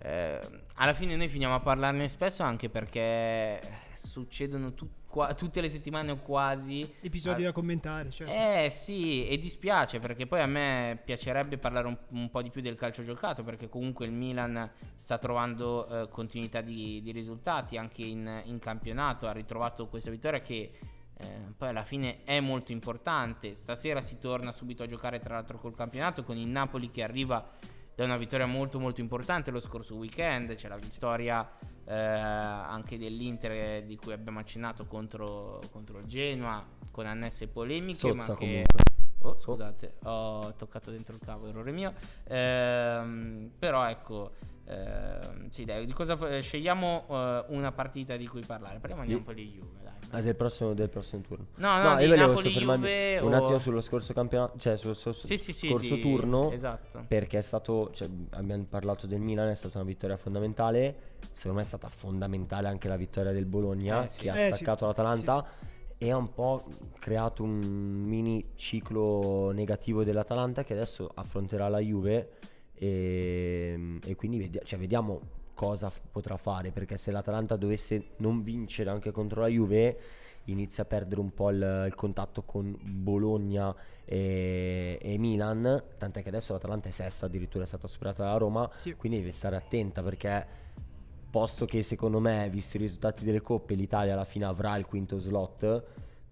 Eh, alla fine noi finiamo a parlarne spesso anche perché eh, succedono tutti Qua, tutte le settimane o quasi episodi ah, da commentare certo. eh sì e dispiace perché poi a me piacerebbe parlare un, un, po' di più del calcio giocato perché comunque il Milan sta trovando eh, continuità di, di, risultati anche in, in, campionato ha ritrovato questa vittoria che eh, poi alla fine è molto importante stasera si torna subito a giocare tra l'altro col campionato con il Napoli che arriva da una vittoria molto molto importante lo scorso weekend, c'è la vittoria eh, anche dell'Inter di cui abbiamo accennato contro, contro il Genoa con annesse polemiche. Sozza, ma che... Oh, scusate, ho toccato dentro il cavo, errore mio. Ehm, però ecco Uh, sì, dai, di cosa, eh, scegliamo uh, una partita di cui parlare. Parliamo di Napoli Juve, dai. Ah, del, prossimo, del prossimo turno. No, no, no io volevo soffermarmi o... un attimo sullo scorso campionato, cioè sul su, sì, sì, sì, scorso di... turno. Esatto. Perché è stato, cioè, abbiamo parlato del Milan, è stata una vittoria fondamentale. Secondo me è stata fondamentale anche la vittoria del Bologna eh, che ha eh, staccato l'Atalanta. E ha un po' creato un mini ciclo negativo dell'Atalanta che adesso affronterà la Juve e, ehm, e quindi vedi- cioè, vediamo cosa f- potrà fare, perché se l'Atalanta dovesse non vincere anche contro la Juve inizia a perdere un po' il, il contatto con Bologna e, e, Milan, tant'è che adesso l'Atalanta è sesta, addirittura è stata superata dalla Roma, sì. quindi deve stare attenta perché posto che secondo me, visti i risultati delle coppe, l'Italia alla fine avrà il quinto slot,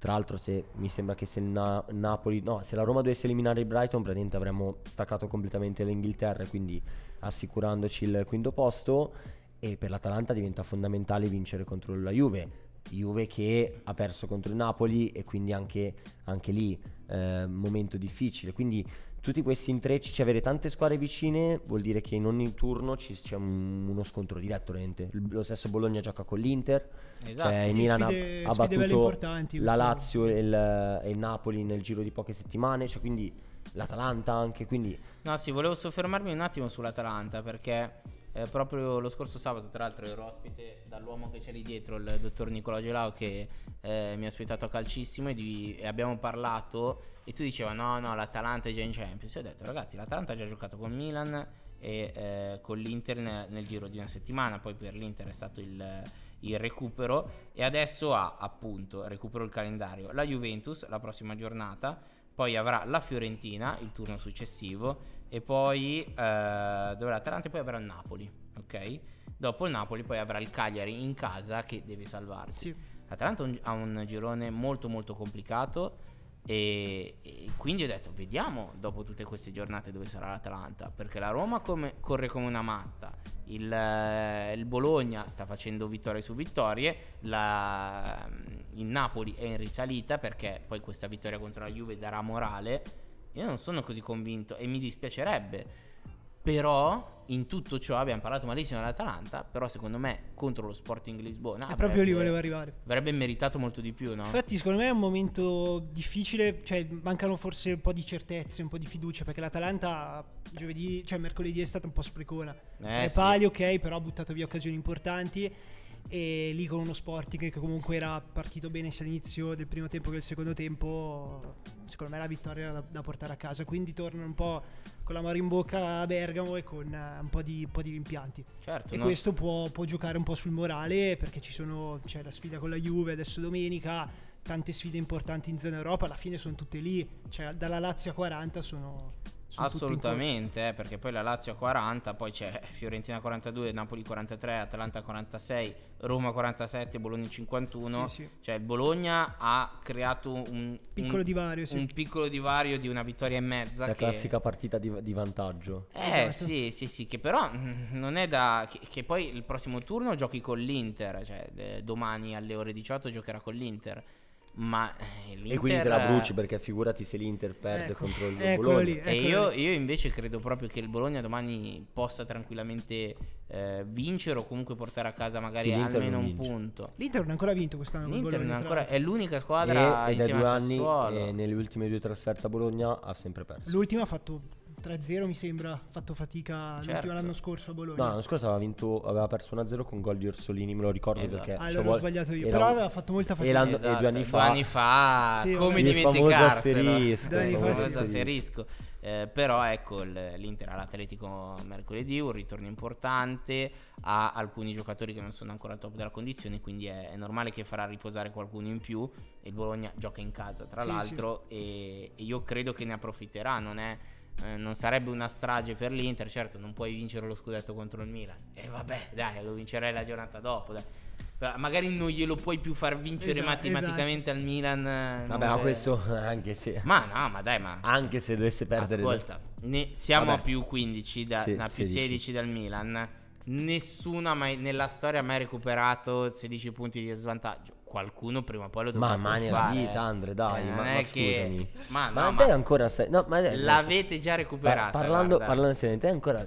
tra l'altro, se mi sembra che se Na- Napoli, no, se la Roma dovesse eliminare il Brighton, praticamente avremmo staccato completamente l'Inghilterra, quindi assicurandoci il quinto posto. E per l'Atalanta diventa fondamentale vincere contro la Juve. Juve che ha perso contro il Napoli e quindi anche, anche lì eh, momento difficile. Quindi tutti questi intrecci, cioè avere tante squadre vicine vuol dire che in ogni turno c'è un, uno scontro diretto. Veramente. Lo stesso Bologna gioca con l'Inter, cioè esatto, cioè, il Milan sfide, ha, battuto la Lazio e il, il, Napoli nel giro di poche settimane, cioè quindi l'Atalanta anche. Quindi... No, sì, volevo soffermarmi un attimo sull'Atalanta perché eh, proprio lo scorso sabato, tra l'altro, ero ospite dall'uomo che c'è lì dietro, il dottor Nicola Gelao, che eh, mi ha aspettato a calcissimo e, di, e, abbiamo parlato. E tu diceva: No, no, l'Atalanta è già in Champions. E ho detto, ragazzi, l'Atalanta ha già giocato con Milan e eh, con l'Inter nel, nel giro di una settimana. Poi per l'Inter è stato il, il recupero. E adesso ha appunto recupero il calendario. La Juventus la prossima giornata poi avrà la Fiorentina il turno successivo e poi eh, dovrà l'Atalanta e poi avrà il Napoli, ok? Dopo il Napoli poi avrà il Cagliari in casa che deve salvarsi. Sì. L'Atalanta ha un girone molto molto complicato e, e, quindi ho detto, vediamo dopo tutte queste giornate dove sarà l'Atalanta, perché la Roma come, corre come una matta, il, eh, il, Bologna sta facendo vittorie su vittorie, la, mm, il Napoli è in risalita perché poi questa vittoria contro la Juve darà morale. Io non sono così convinto e mi dispiacerebbe però in tutto ciò abbiamo parlato malissimo dell'Atalanta, però secondo me contro lo Sporting Lisbona... È eh, proprio lì voleva arrivare. Avrebbe meritato molto di più, no? Infatti secondo me è un momento difficile, cioè mancano forse un po' di certezze, un po' di fiducia, perché l'Atalanta giovedì, cioè mercoledì è stata un po' sprecona. Eh, sì. pali ok, però ha buttato via occasioni importanti e lì con uno Sporting che comunque era partito bene sia all'inizio del primo tempo che del secondo tempo secondo me la vittoria era da, da portare a casa quindi torna un po' con la mare in bocca a Bergamo e con eh, un po' di, un po di rimpianti. Certo, e no? questo può, può, giocare un po' sul morale perché ci sono, c'è la sfida con la Juve adesso domenica, tante sfide importanti in zona Europa, alla fine sono tutte lì, cioè dalla Lazio a 40 sono Assolutamente, eh, perché poi la Lazio ha 40, poi c'è Fiorentina 42, Napoli 43, Atalanta 46, Roma 47, Bologna 51. Sì, sì. Cioè Bologna ha creato un piccolo, un, divario, sì. un piccolo divario di una vittoria e mezza. La che... classica partita di, di vantaggio. Eh esatto. sì, sì, sì, che però mm, non è da... Che, che poi il prossimo turno giochi con l'Inter, cioè eh, domani alle ore 18 giocherà con l'Inter ma eh, l'Inter... E quindi te la bruci perché figurati se l'Inter perde ecco, contro il ecco Bologna. Lì, ecco e io, io, invece credo proprio che il Bologna domani possa tranquillamente eh, vincere o comunque portare a casa magari sì, almeno un punto. L'Inter non ha ancora vinto quest'anno. L'Inter Bologna, ancora, è l'unica squadra e, insieme a Sassuolo. e nelle ultime due trasferte a Bologna ha sempre perso. L'ultima ha fatto 3-0 mi sembra, ha fatto fatica certo. l'anno scorso a Bologna. No, l'anno scorso aveva, vinto, aveva perso 1-0 con gol di Orsolini, me lo ricordo esatto. perché... Allora cioè, ho sbagliato io, però un... aveva fatto molta fatica. E, esatto, e due anni esatto, fa... Due anni fa, sì, come dimenticarselo. Asterisco, due asterisco. Eh, però ecco l'Inter all'Atletico mercoledì, un ritorno importante, ha alcuni giocatori che non sono ancora al top della condizione, quindi è, è normale che farà riposare qualcuno in più e il Bologna gioca in casa tra sì, l'altro sì. E, e io credo che ne approfitterà, non è eh, non sarebbe una strage per l'Inter, certo non puoi vincere lo scudetto contro il Milan. E vabbè, dai, lo vincerai la giornata dopo, dai. Magari non glielo puoi più far vincere esatto, matematicamente esatto. al Milan. Eh, vabbè, ma questo anche se. Ma no, ma dai, ma. Anche se dovesse perdere. Ascolta, ne siamo vabbè. a più 15, da, sì, a più 16. 16 dal Milan Nessuno ha mai, nella storia ha mai recuperato 16 punti di svantaggio. Qualcuno prima o poi lo dovrà fare. ma fare. Ma vita, Andre, dai, eh, ma, ma scusami. Che... Ma, no, ma, ma te ancora sei... No, ma L'avete già recuperato. Pa- parlando, parlando seriamente, te ancora...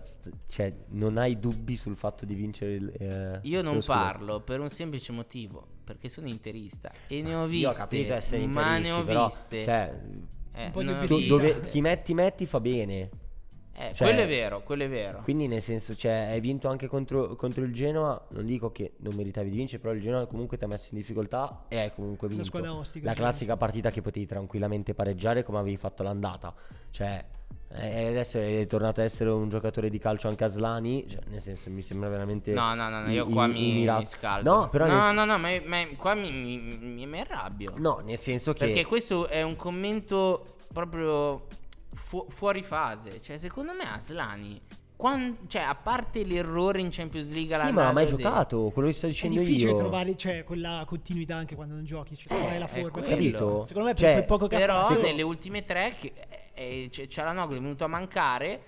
Cioè, non hai dubbi sul fatto di vincere il... Eh, Io non parlo per un semplice motivo. Perché sono interista. E ne ho sì, viste. Ho capito essere interista. Ma ne ho però, Cioè... Eh, un po' di dove, Chi metti, metti fa bene. Eh, cioè, quello è vero, quello è vero. Quindi nel senso, cioè, hai vinto anche contro, contro, il Genoa, non dico che non meritavi di vincere, però il Genoa comunque ti ha messo in difficoltà e hai comunque vinto. La squadra ostica. La cioè. classica partita che potevi tranquillamente pareggiare come avevi fatto l'andata. Cioè, eh, adesso è tornato a essere un giocatore di calcio anche Aslani, cioè, nel senso mi sembra veramente... No, no, no, no io qua in, mi, mira... mi scaldo. No, però no, sen- no, no, ma, ma qua mi, mi, mi, mi arrabbio. No, nel senso che... Perché questo è un commento proprio fu- fuori fase. Cioè, secondo me Aslani quando, cioè, a parte l'errore in Champions League alla Sì, ma ha mai giocato, quello che sto dicendo io. È difficile io. trovare cioè, quella continuità anche quando non giochi, cioè eh, la forma. Capito? Secondo me è cioè, poco che Però ha fatto... nelle ultime tre che, eh, eh, Cialanoglu è venuto a mancare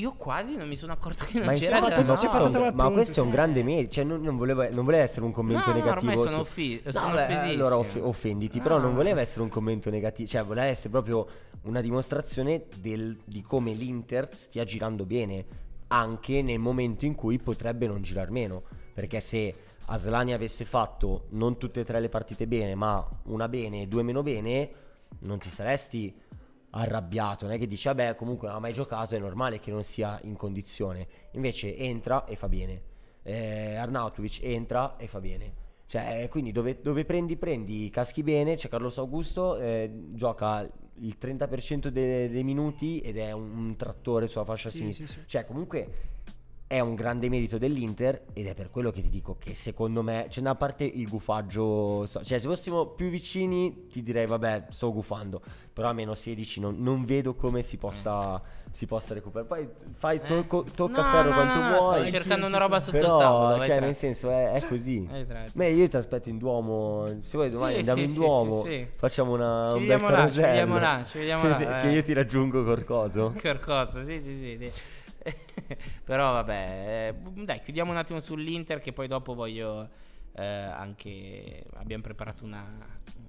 io quasi non mi sono accorto che non ma c'era. Fatto, no, fatto no, ma questo è un grande merito. Cioè, non, non, voleva, non, voleva, essere un commento no, negativo. No, sono, su... no, Allora off- offenditi, però non voleva essere un commento negativo. Cioè, voleva essere proprio una dimostrazione del, di come l'Inter stia girando bene. Anche nel momento in cui potrebbe non girar meno. Perché se Aslani avesse fatto non tutte e tre le partite bene, ma una bene e due meno bene, non ti saresti arrabbiato, non è che dice vabbè comunque non ha mai giocato, è normale che non sia in condizione, invece entra e fa bene, eh, Arnautovic entra e fa bene. Cioè, eh, quindi dove, dove prendi, prendi, caschi bene, c'è cioè Carlos Augusto, eh, gioca il 30% de- dei minuti ed è un, un trattore sulla fascia sì, sinistra. Sì, sì. Cioè, comunque è un grande merito dell'Inter ed è per quello che ti dico che secondo me c'è cioè, una parte il gufaggio cioè se fossimo più vicini ti direi vabbè sto gufando però a meno 16 non, non vedo come si possa, eh. si possa recuperare poi fai eh. to- co- tocca no, ferro no, quanto no, vuoi stai cercando una roba sotto però, il tavolo cioè tra. nel senso è, è così ma io ti aspetto in Duomo se vuoi domani sì, andiamo sì, in Duomo sì, facciamo una, un bel là, carosello ci vediamo là ci vediamo là che, eh. che io ti raggiungo Corcoso Corcoso sì sì sì Però vabbè, eh, dai, chiudiamo un attimo sull'Inter che poi dopo voglio... Eh, anche abbiamo preparato una,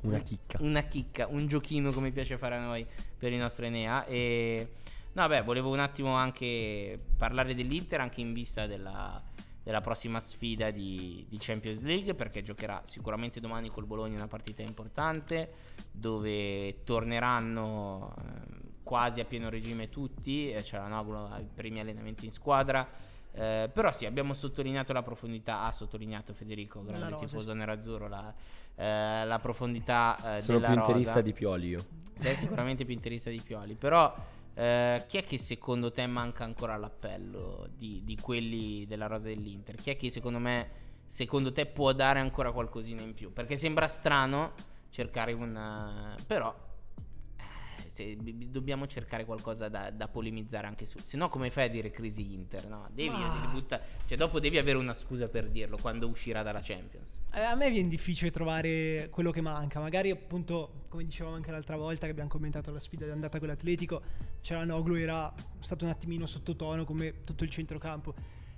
una chicca. una chicca, un giochino come piace fare a noi per il nostro Enea. E no, beh, volevo un attimo anche parlare dell'Inter anche in vista della, della prossima sfida di, di, Champions League perché giocherà sicuramente domani col Bologna una partita importante dove torneranno. Ehm, quasi a pieno regime tutti, eh, c'era Navolo ai primi allenamenti in squadra. Eh, però sì, abbiamo sottolineato la profondità, ha sottolineato Federico, grande rosa, tifoso nerazzurro, la, eh, la profondità eh, Sono della più rosa. interista di Pioli io. Sei sicuramente più interista di Pioli, però eh, chi è che secondo te manca ancora all'appello di, di quelli della rosa dell'Inter? Chi è che secondo me, secondo te può dare ancora qualcosina in più? Perché sembra strano cercare un... Eh, però se, dobbiamo cercare qualcosa da, da, polemizzare anche su. Se no, come fai a dire crisi Inter? No, devi ah. butta, cioè, dopo devi avere una scusa per dirlo quando uscirà dalla Champions. Eh, a me viene difficile trovare quello che manca. Magari, appunto, come dicevamo anche l'altra volta che abbiamo commentato la sfida di andata con l'Atletico, Celanoglu era stato un attimino sottotono come tutto il centrocampo.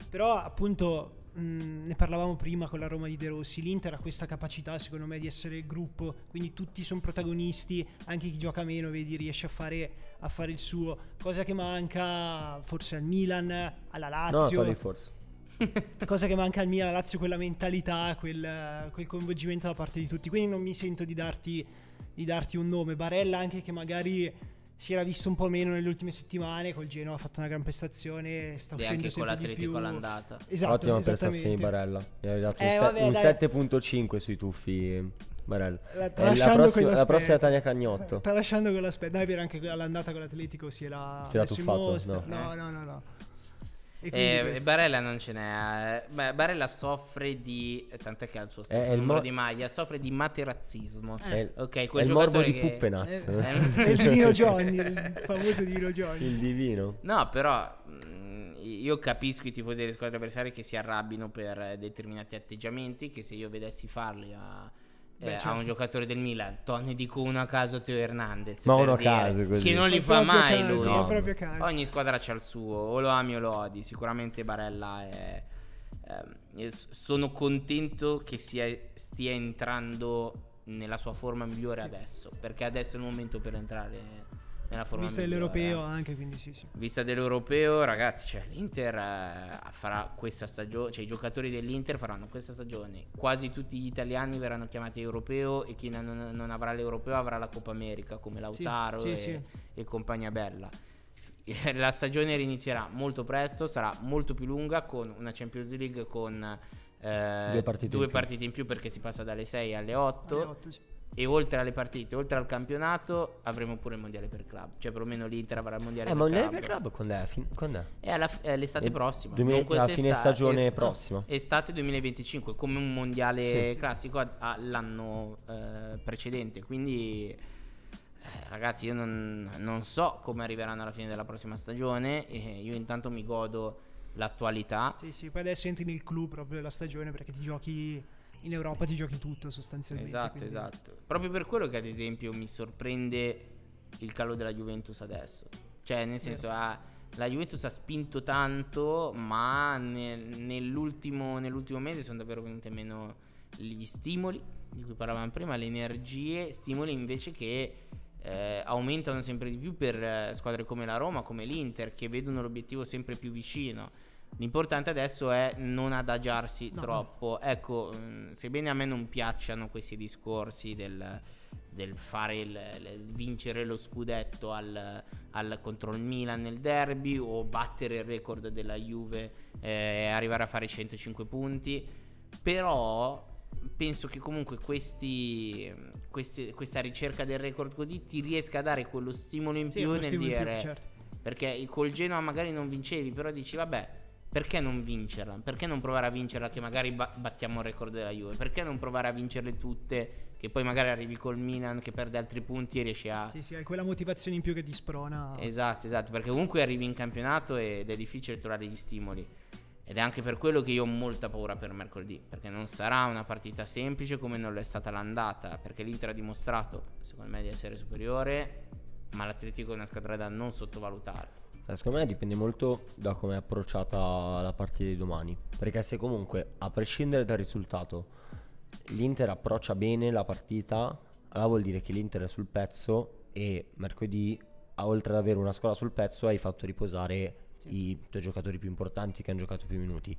Però, appunto, Mm, ne parlavamo prima con la Roma di De Rossi, l'Inter ha questa capacità secondo me di essere il gruppo, quindi tutti sono protagonisti, anche chi gioca meno, vedi, riesce a fare, a fare il suo, cosa che manca forse al Milan, alla Lazio. No, forse. cosa che manca al Milan, alla Lazio, quella mentalità, quel, quel coinvolgimento da parte di tutti, quindi non mi sento di darti, di darti un nome, Barella anche che magari si era visto un po' meno nelle ultime settimane. Col Genoa ha fatto una gran prestazione. Sta e anche con l'Atletico all'andata. Esatto, Ottima prestazione di Barella. Mi avevi dato eh, un, set, vabbè, un 7.5 sui tuffi. Barella. La, la, prossima, la prossima è Tania Cagnotto. Tralasciando quell'aspetto. Dai, no, era anche all'andata con l'Atletico si era... Si era tuffato. No. no, no, no. no. E eh, questo... Barella non ce n'è. Eh, beh, Barella soffre di. Eh, tant'è che ha il suo stesso è numero mo... di maglia. Soffre di materazzismo. Eh. Okay, è il morbo di che... Puppenaz. È, è il divino Johnny. Il famoso divino Johnny. Il divino. No, però. Mm, io capisco i tifosi delle squadre avversarie che si arrabbino per determinati atteggiamenti. Che se io vedessi farli a Beh, eh, certo. a un giocatore del Milan, Tony Di Cuna a caso, Teo Hernandez. Ma uno a caso così. Che non li fa mai caso, lui. No. Ogni squadra c'ha il suo, o lo ami o lo odi. Sicuramente Barella è... Eh, sono contento che sia, stia entrando nella sua forma migliore sì. adesso, perché adesso è il momento per entrare nella forma Vista migliore. dell'Europeo eh. anche, quindi sì, sì. Vista dell'Europeo, ragazzi, cioè l'Inter eh, farà questa stagione, cioè i giocatori dell'Inter faranno questa stagione. Quasi tutti gli italiani verranno chiamati Europeo e chi non, non avrà l'Europeo avrà la Coppa America, come Lautaro sì, sì, e, sì. e compagnia bella la stagione rinizierà molto presto, sarà molto più lunga con una Champions League con eh, due, partite, due in partite, in più perché si passa dalle 6 alle 8, alle 8 sì e oltre alle partite, oltre al campionato, avremo pure il mondiale per club. Cioè, perlomeno l'Inter avrà il mondiale eh, per club. Ma il mondiale per club quando è? Fin- quando è? È, alla, è l'estate è eh, prossima. Duemila- la fine stagione est- prossima. Estate 2025, come un mondiale sì. classico a- all'anno eh, precedente. Quindi, eh, ragazzi, io non, non, so come arriveranno alla fine della prossima stagione. io intanto mi godo l'attualità. Sì, sì, poi adesso entri nel clou proprio della stagione perché ti giochi in Europa ti giochi tutto sostanzialmente. Esatto, quindi... esatto. Proprio per quello che ad esempio mi sorprende il calo della Juventus adesso. Cioè, nel senso, ha, la Juventus ha spinto tanto, ma nel, nell'ultimo, nell'ultimo mese sono davvero venute meno gli stimoli di cui parlavamo prima, le energie, stimoli invece che eh, aumentano sempre di più per eh, squadre come la Roma, come l'Inter, che vedono l'obiettivo sempre più vicino. L'importante adesso è non adagiarsi no. troppo. Ecco, mm, sebbene a me non piacciono questi discorsi del, del fare il, il, vincere lo scudetto al, al, contro il Milan nel derby o battere il record della Juve eh, e eh, arrivare a fare 105 punti, però penso che comunque questi, questi, questa ricerca del record così ti riesca a dare quello stimolo in sì, più nel dire... Più, certo. Perché col Genoa magari non vincevi, però dici vabbè perché non vincerla? Perché non provare a vincerla che magari ba- battiamo il record della Juve? Perché non provare a vincerle tutte che poi magari arrivi col Milan che perde altri punti e riesci a... Sì, sì, hai quella motivazione in più che ti sprona. Esatto, esatto, perché comunque arrivi in campionato ed è difficile trovare gli stimoli. Ed è anche per quello che io ho molta paura per mercoledì, perché non sarà una partita semplice come non lo è stata l'andata, perché l'Inter ha dimostrato, secondo me, di essere superiore, ma l'Atletico è una squadra da non sottovalutare secondo me dipende molto da come è approcciata la partita di domani. Perché se comunque, a prescindere dal risultato, l'Inter approccia bene la partita, allora vuol dire che l'Inter è sul pezzo e mercoledì, oltre ad avere una squadra sul pezzo, hai fatto riposare sì. i tuoi giocatori più importanti che hanno giocato più minuti.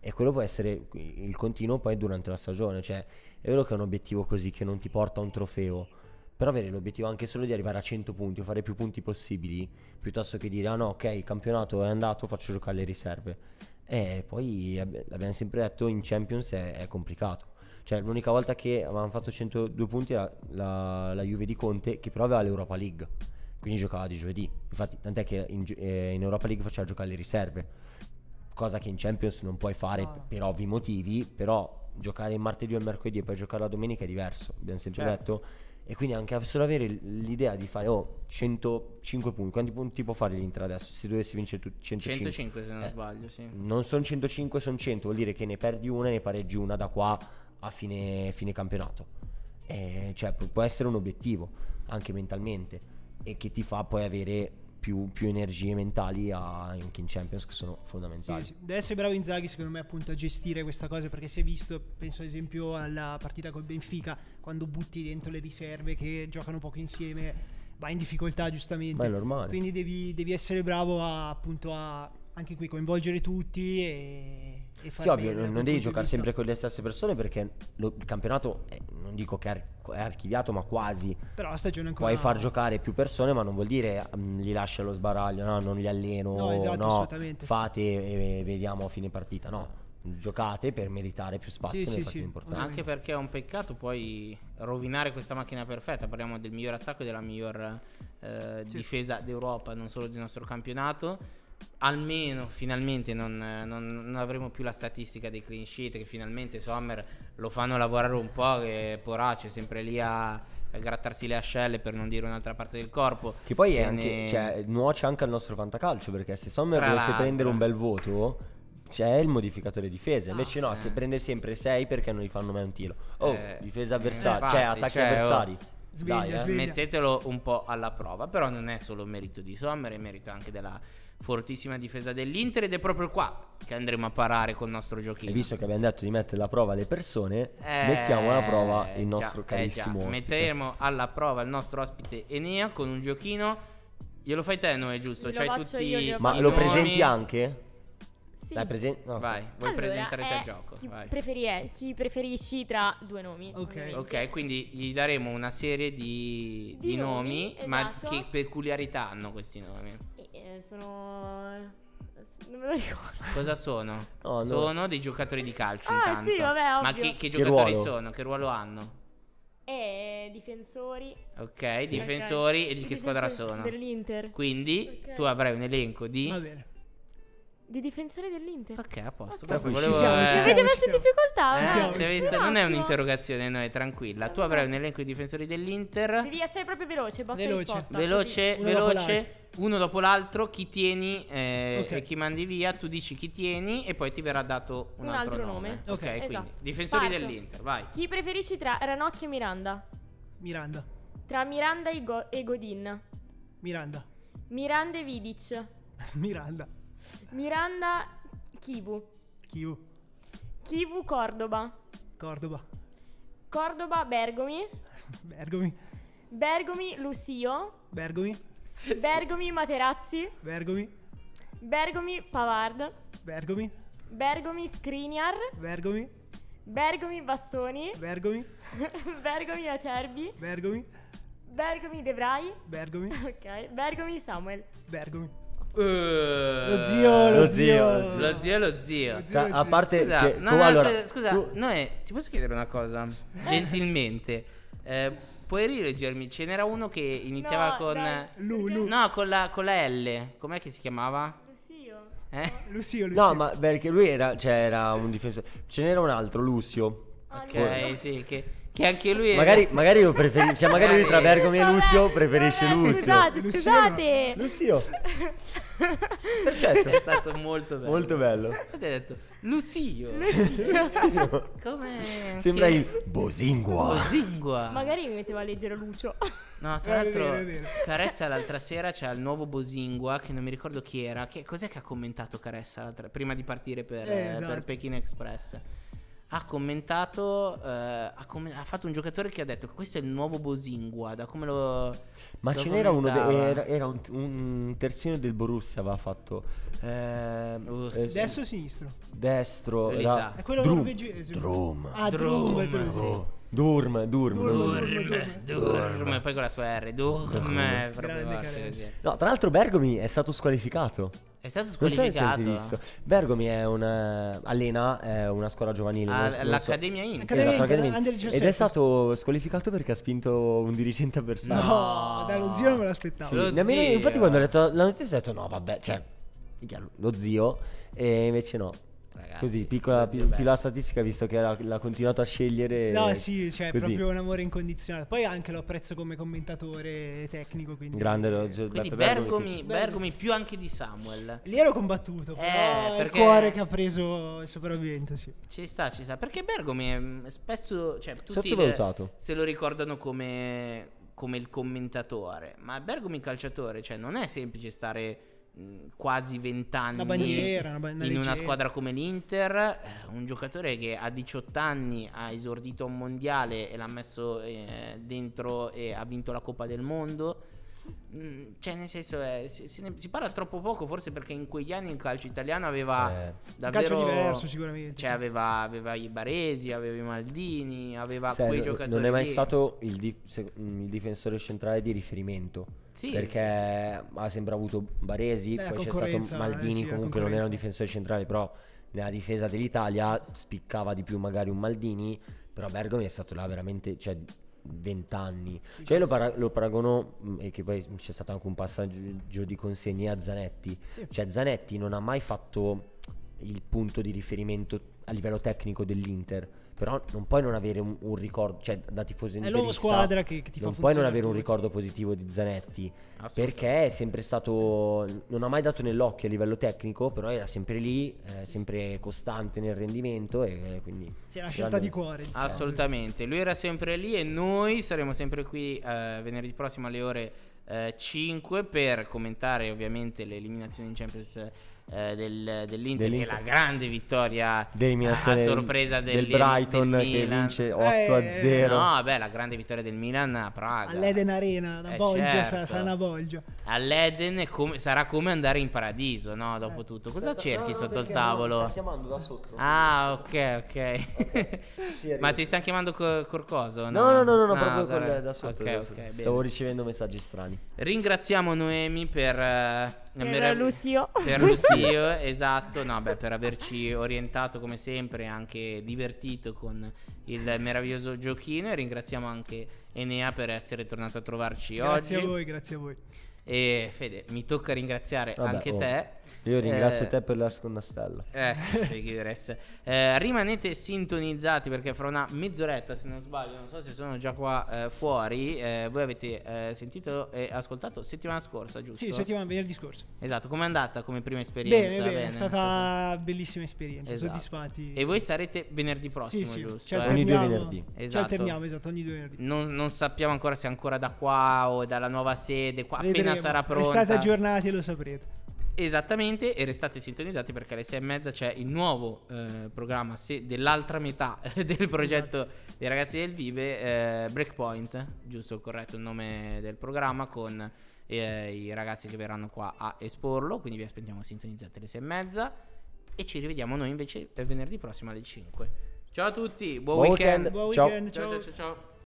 E quello può essere il continuo poi durante la stagione. Cioè, è vero che è un obiettivo così che non ti porta a un trofeo però avere l'obiettivo anche solo di arrivare a 100 punti o fare più punti possibili, piuttosto che dire ah no, ok, il campionato è andato, faccio giocare le riserve. E eh, poi, l'abbiamo sempre detto, in Champions è, è complicato. Cioè, l'unica volta che avevamo fatto 102 punti era la, la Juve di Conte, che però aveva l'Europa League. Quindi giocava di giovedì. Infatti, tant'è che in, eh, in Europa League faceva giocare le riserve. Cosa che in Champions non puoi fare no. per ovvi motivi, però giocare il martedì o il mercoledì e poi giocare la domenica è diverso. Abbiamo sempre certo. detto e quindi anche solo avere l'idea di fare oh, 105 punti, quanti punti può fare l'Inter adesso se dovessi vincere tu 105? 105 se non eh, sbaglio, sì. Non sono 105, sono 100, vuol dire che ne perdi una e ne pareggi una da qua a fine, fine campionato. Eh, cioè può essere un obiettivo anche mentalmente e che ti fa poi avere più, più, energie mentali a, anche in Champions che sono fondamentali. Sì, sì. Deve essere bravo Inzaghi secondo me appunto a gestire questa cosa perché si è visto, penso ad esempio alla partita col Benfica, quando butti dentro le riserve che giocano poco insieme va in difficoltà giustamente. Ma è normale. Quindi devi, devi essere bravo a, appunto a anche qui coinvolgere tutti e sì, ovvio, non, devi giocare sempre con le stesse persone perché lo, il campionato è, eh, non dico che è archiviato, ma quasi. Però la stagione ancora. Puoi far giocare più persone, ma non vuol dire um, mm, li lasci allo sbaraglio, no, non li alleno, no, esatto, no fate e, e vediamo a fine partita, no. Giocate per meritare più spazio sì, sì, sì. importanti. Anche perché è un peccato poi rovinare questa macchina perfetta. Parliamo del miglior attacco e della miglior eh, difesa d'Europa, non solo del nostro campionato almeno finalmente non, non, non, avremo più la statistica dei clean sheet che finalmente Sommer lo fanno lavorare un po' che Poraccio è sempre lì a, grattarsi le ascelle per non dire un'altra parte del corpo che poi è anche, ne... cioè, nuoce anche al nostro fantacalcio perché se Sommer Tra volesse prendere un bel voto c'è cioè, il modificatore difesa. Invece ah, no, eh. si prende sempre 6 perché non gli fanno mai un tiro. Oh, eh, difesa eh, avversaria, cioè attacchi cioè, oh, avversari. Oh. Sveglia, Dai, eh. Mettetelo un po' alla prova, però non è solo merito di Sommer, è merito anche della fortissima difesa dell'Inter ed è proprio qua che andremo a parare con il nostro giochino. E visto che abbiamo detto di mettere alla prova le persone, eh, mettiamo alla prova il nostro eh, già, carissimo eh, ospite. Metteremo alla prova il nostro ospite Enea con un giochino. Glielo fai te Noe, giusto? Lo C'hai cioè, tutti io, Ma lo presenti anche? Sì. Dai, presen- no. Vai, vuoi allora, presentare te il eh, gioco? Chi, preferi- eh, chi, preferisci tra due nomi? Okay. ok, quindi gli daremo una serie di, di, di nomi, nomi esatto. ma che peculiarità hanno questi nomi? Eh, sono. Non me lo ricordo. Cosa sono? Oh, no. Sono dei giocatori di calcio. Ah, intanto. sì, vabbè, ovvio. Ma che, che giocatori che sono? Che ruolo hanno? E eh, difensori. Ok, sì. difensori okay. e di che squadra sono? Dell'Inter. Quindi okay. tu avrai un elenco di. Va bene. Di difensore dell'Inter. Ok, a posto. Okay. Poi, volevo... ci eh, siamo, eh, ci avete messo in difficoltà? Ci eh, siamo, ci visto? Non è un'interrogazione, no, è tranquilla. Tu avrai un elenco di difensori dell'Inter. Devi essere proprio veloce, botta veloce. risposta. Veloce, uno veloce. Dopo uno dopo l'altro, chi tieni eh, okay. e chi mandi via, tu dici chi tieni e poi ti verrà dato un, un altro, altro, nome. Ok, esatto. quindi difensori Parto. dell'Inter, vai. Chi preferisci tra Ranocchi e Miranda? Miranda. Tra Miranda e, Go- e Godin? Miranda. Miranda e Vidic? Miranda. Miranda Kivu. Kivu. Kivu Cordoba. Cordoba. Cordoba Bergomi. Bergomi. Bergomi Lucio. Bergomi. Bergomi Materazzi. Bergomi. Bergomi Pavard. Bergomi. Bergomi Skriniar. Bergomi. Bergomi Bastoni. Bergomi. Bergomi Acerbi. Bergomi. Bergomi Debray. Bergomi. Ok. Bergomi Samuel. Bergomi. Uh, lo zio, lo, lo zio, zio, lo zio, lo zio. Ta- a parte scusa, che, no, no, allora, scusa, tu... Noè, eh, ti posso chiedere una cosa? Eh. Gentilmente, eh, puoi rileggermi? Ce n'era uno che iniziava no, con dai. Lulu, no, con la, con la L. Com'è che si chiamava? Lucio, eh? Lucio, Lucio. No, ma perché lui era, cioè, era un difensore. Ce n'era un altro, Lucio. Ah, ok, okay. sì, che che anche lui è... Magari, magari lo preferisce. Cioè, magari lui tra Bergomi e Lucio preferisce Lucio. Scusate, Lucio scusate. Lucio. Perfetto. È stato molto bello. Molto bello. ti hai detto? Lucio. Lucio. Come... Sembra che... il Bosingua. Bosingua. Magari mi metteva a leggere Lucio. No, tra l'altro, Caressa l'altra sera c'è il nuovo Bosingua che non mi ricordo chi era. Che, cos'è che ha commentato Caressa prima di partire per, eh, esatto. per Pechino Express? ha commentato, eh, ha, com- ha, fatto un giocatore che ha detto questo è il nuovo Bosingua, da come lo... Ma lo ce n'era uno, de- era, era un, un, terzino del Borussia, aveva fatto... Eh, uh, eh, destro o sinistro? Destro. Era... È quello Drum. norvegese. Drum. Ah, Drum. Drum. Drum. Drum. Durm, Durm, Durm, Durm, poi con la sua R, Durm, ecco. No, tra l'altro Bergomi è stato squalificato. È stato squalificato. So Bergomi è una eh, allena è una scuola giovanile. Ah, non, l'Accademia so. Inter. Esatto, l'Accademia Inter. Ed è stato squalificato perché ha spinto un dirigente avversario. No, dallo zio non me l'aspettavo. Sì. Nemmeno, infatti quando ho letto la notizia ho detto no, vabbè, cioè lo zio e invece no. Ragazzi, così, piccola, pi- statistica, visto che l'ha, continuato a scegliere. No, sì, cioè, così. proprio un amore incondizionato. Poi anche lo apprezzo come commentatore tecnico. Quindi Grande lo eh, Quindi Bergomi, Bergomi, più anche di Samuel. Lì ero combattuto, eh, però perché... il cuore che ha preso il sopravvivente, sì. Ci sta, ci sta. Perché Bergomi è mm, spesso... Cioè, tutti se lo ricordano come, come il commentatore, ma Bergomi calciatore, cioè, non è semplice stare quasi 20 anni una bandiera, una bandiera, in una squadra come l'Inter, eh, un giocatore che a 18 anni ha esordito un mondiale e l'ha messo eh, dentro e ha vinto la Coppa del Mondo Mm, cioè, nel senso, è, eh, si, si, ne- si parla troppo poco, forse perché in quegli anni il calcio italiano aveva Eh. davvero. Un calcio diverso sicuramente. Cioè, aveva, aveva i Baresi, aveva i Maldini, aveva Cioè, quei no- giocatori. non è mai lì. stato il, dif- se- mm, il difensore centrale di riferimento Sì. perché ha sempre avuto Baresi, Beh, poi c'è stato concorrenza, eh, Maldini, sì, comunque non era un difensore centrale, però nella difesa dell'Italia spiccava di più magari un Maldini, però Bergomi è stato là veramente, cioè vent'anni. Sì, cioè lo, para- lo, paragono, mm, e che poi c'è stato anche un passaggio di consegne a Zanetti. Sì. Cioè Zanetti non ha mai fatto il punto di riferimento a livello tecnico dell'Inter però non puoi non avere un, un ricordo, cioè da tifoso interista. È l'uomo squadra che, che ti non fa Non puoi non avere un ricordo positivo di Zanetti, perché è sempre stato non ha mai dato nell'occhio a livello tecnico, però era sempre lì, eh, sempre costante nel rendimento e eh, quindi Sì, è una scelta di cuore. Diciamo. Assolutamente. Lui era sempre lì e noi saremo sempre qui eh, venerdì prossimo alle ore eh, 5 per commentare ovviamente le eliminazioni in Champions League eh, del, dell'Inter, dell'Inter. la grande vittoria Deliminazione eh, a sorpresa del, del Brighton del che vince 8 eh, a 0. No, vabbè, la grande vittoria del Milan a Praga. All'Eden Arena, la eh, Bolgia, certo. sarà una Bolgia. All'Eden come, sarà come andare in paradiso, no? Dopo eh, tutto. Cosa aspetta, cerchi no, sotto il tavolo? Mi sta chiamando da sotto. Ah, ok, ok. okay. Ma ti stanno chiamando col, col coso? No, no, no, no, no proprio da sotto. Okay, da sotto. Okay, Stavo bene. ricevendo messaggi strani. Ringraziamo Noemi per... Uh, per mer- Lucio. Per Lucio, esatto, no, beh, per averci orientato come sempre, e anche divertito con il meraviglioso giochino e ringraziamo anche Enea per essere tornato a trovarci grazie oggi. Grazie a voi, grazie a voi. E Fede, mi tocca ringraziare Vabbè, anche oh. te io ringrazio eh, te per la seconda stella. Eh, eh, rimanete sintonizzati perché fra una mezz'oretta, se non sbaglio, non so se sono già qua eh, fuori, eh, voi avete eh, sentito e ascoltato settimana scorsa, giusto? Sì, settimana venerdì scorso. Esatto, com'è andata come prima esperienza? Bene, bene, bene è, stata è stata bellissima esperienza, esatto. soddisfatti. E voi sarete venerdì prossimo, sì, sì. giusto? Cioè, ogni due venerdì. Esatto. Ci alterniamo, esatto, ogni due venerdì. Non, non, sappiamo ancora se è ancora da qua o dalla nuova sede, qua appena sarà pronta. Restate aggiornati e lo saprete. Esattamente, e restate sintonizzati perché alle sei e mezza c'è il nuovo eh, programma se, dell'altra metà eh, del esatto. progetto esatto. dei ragazzi del Vive, eh, Breakpoint, giusto, corretto il nome del programma, con eh, i ragazzi che verranno qua a esporlo, quindi vi aspettiamo sintonizzati alle sei e mezza e ci rivediamo noi invece per venerdì prossimo alle 5. Ciao a tutti, buon, buon weekend. weekend. Buon ciao. weekend ciao. ciao, ciao, ciao.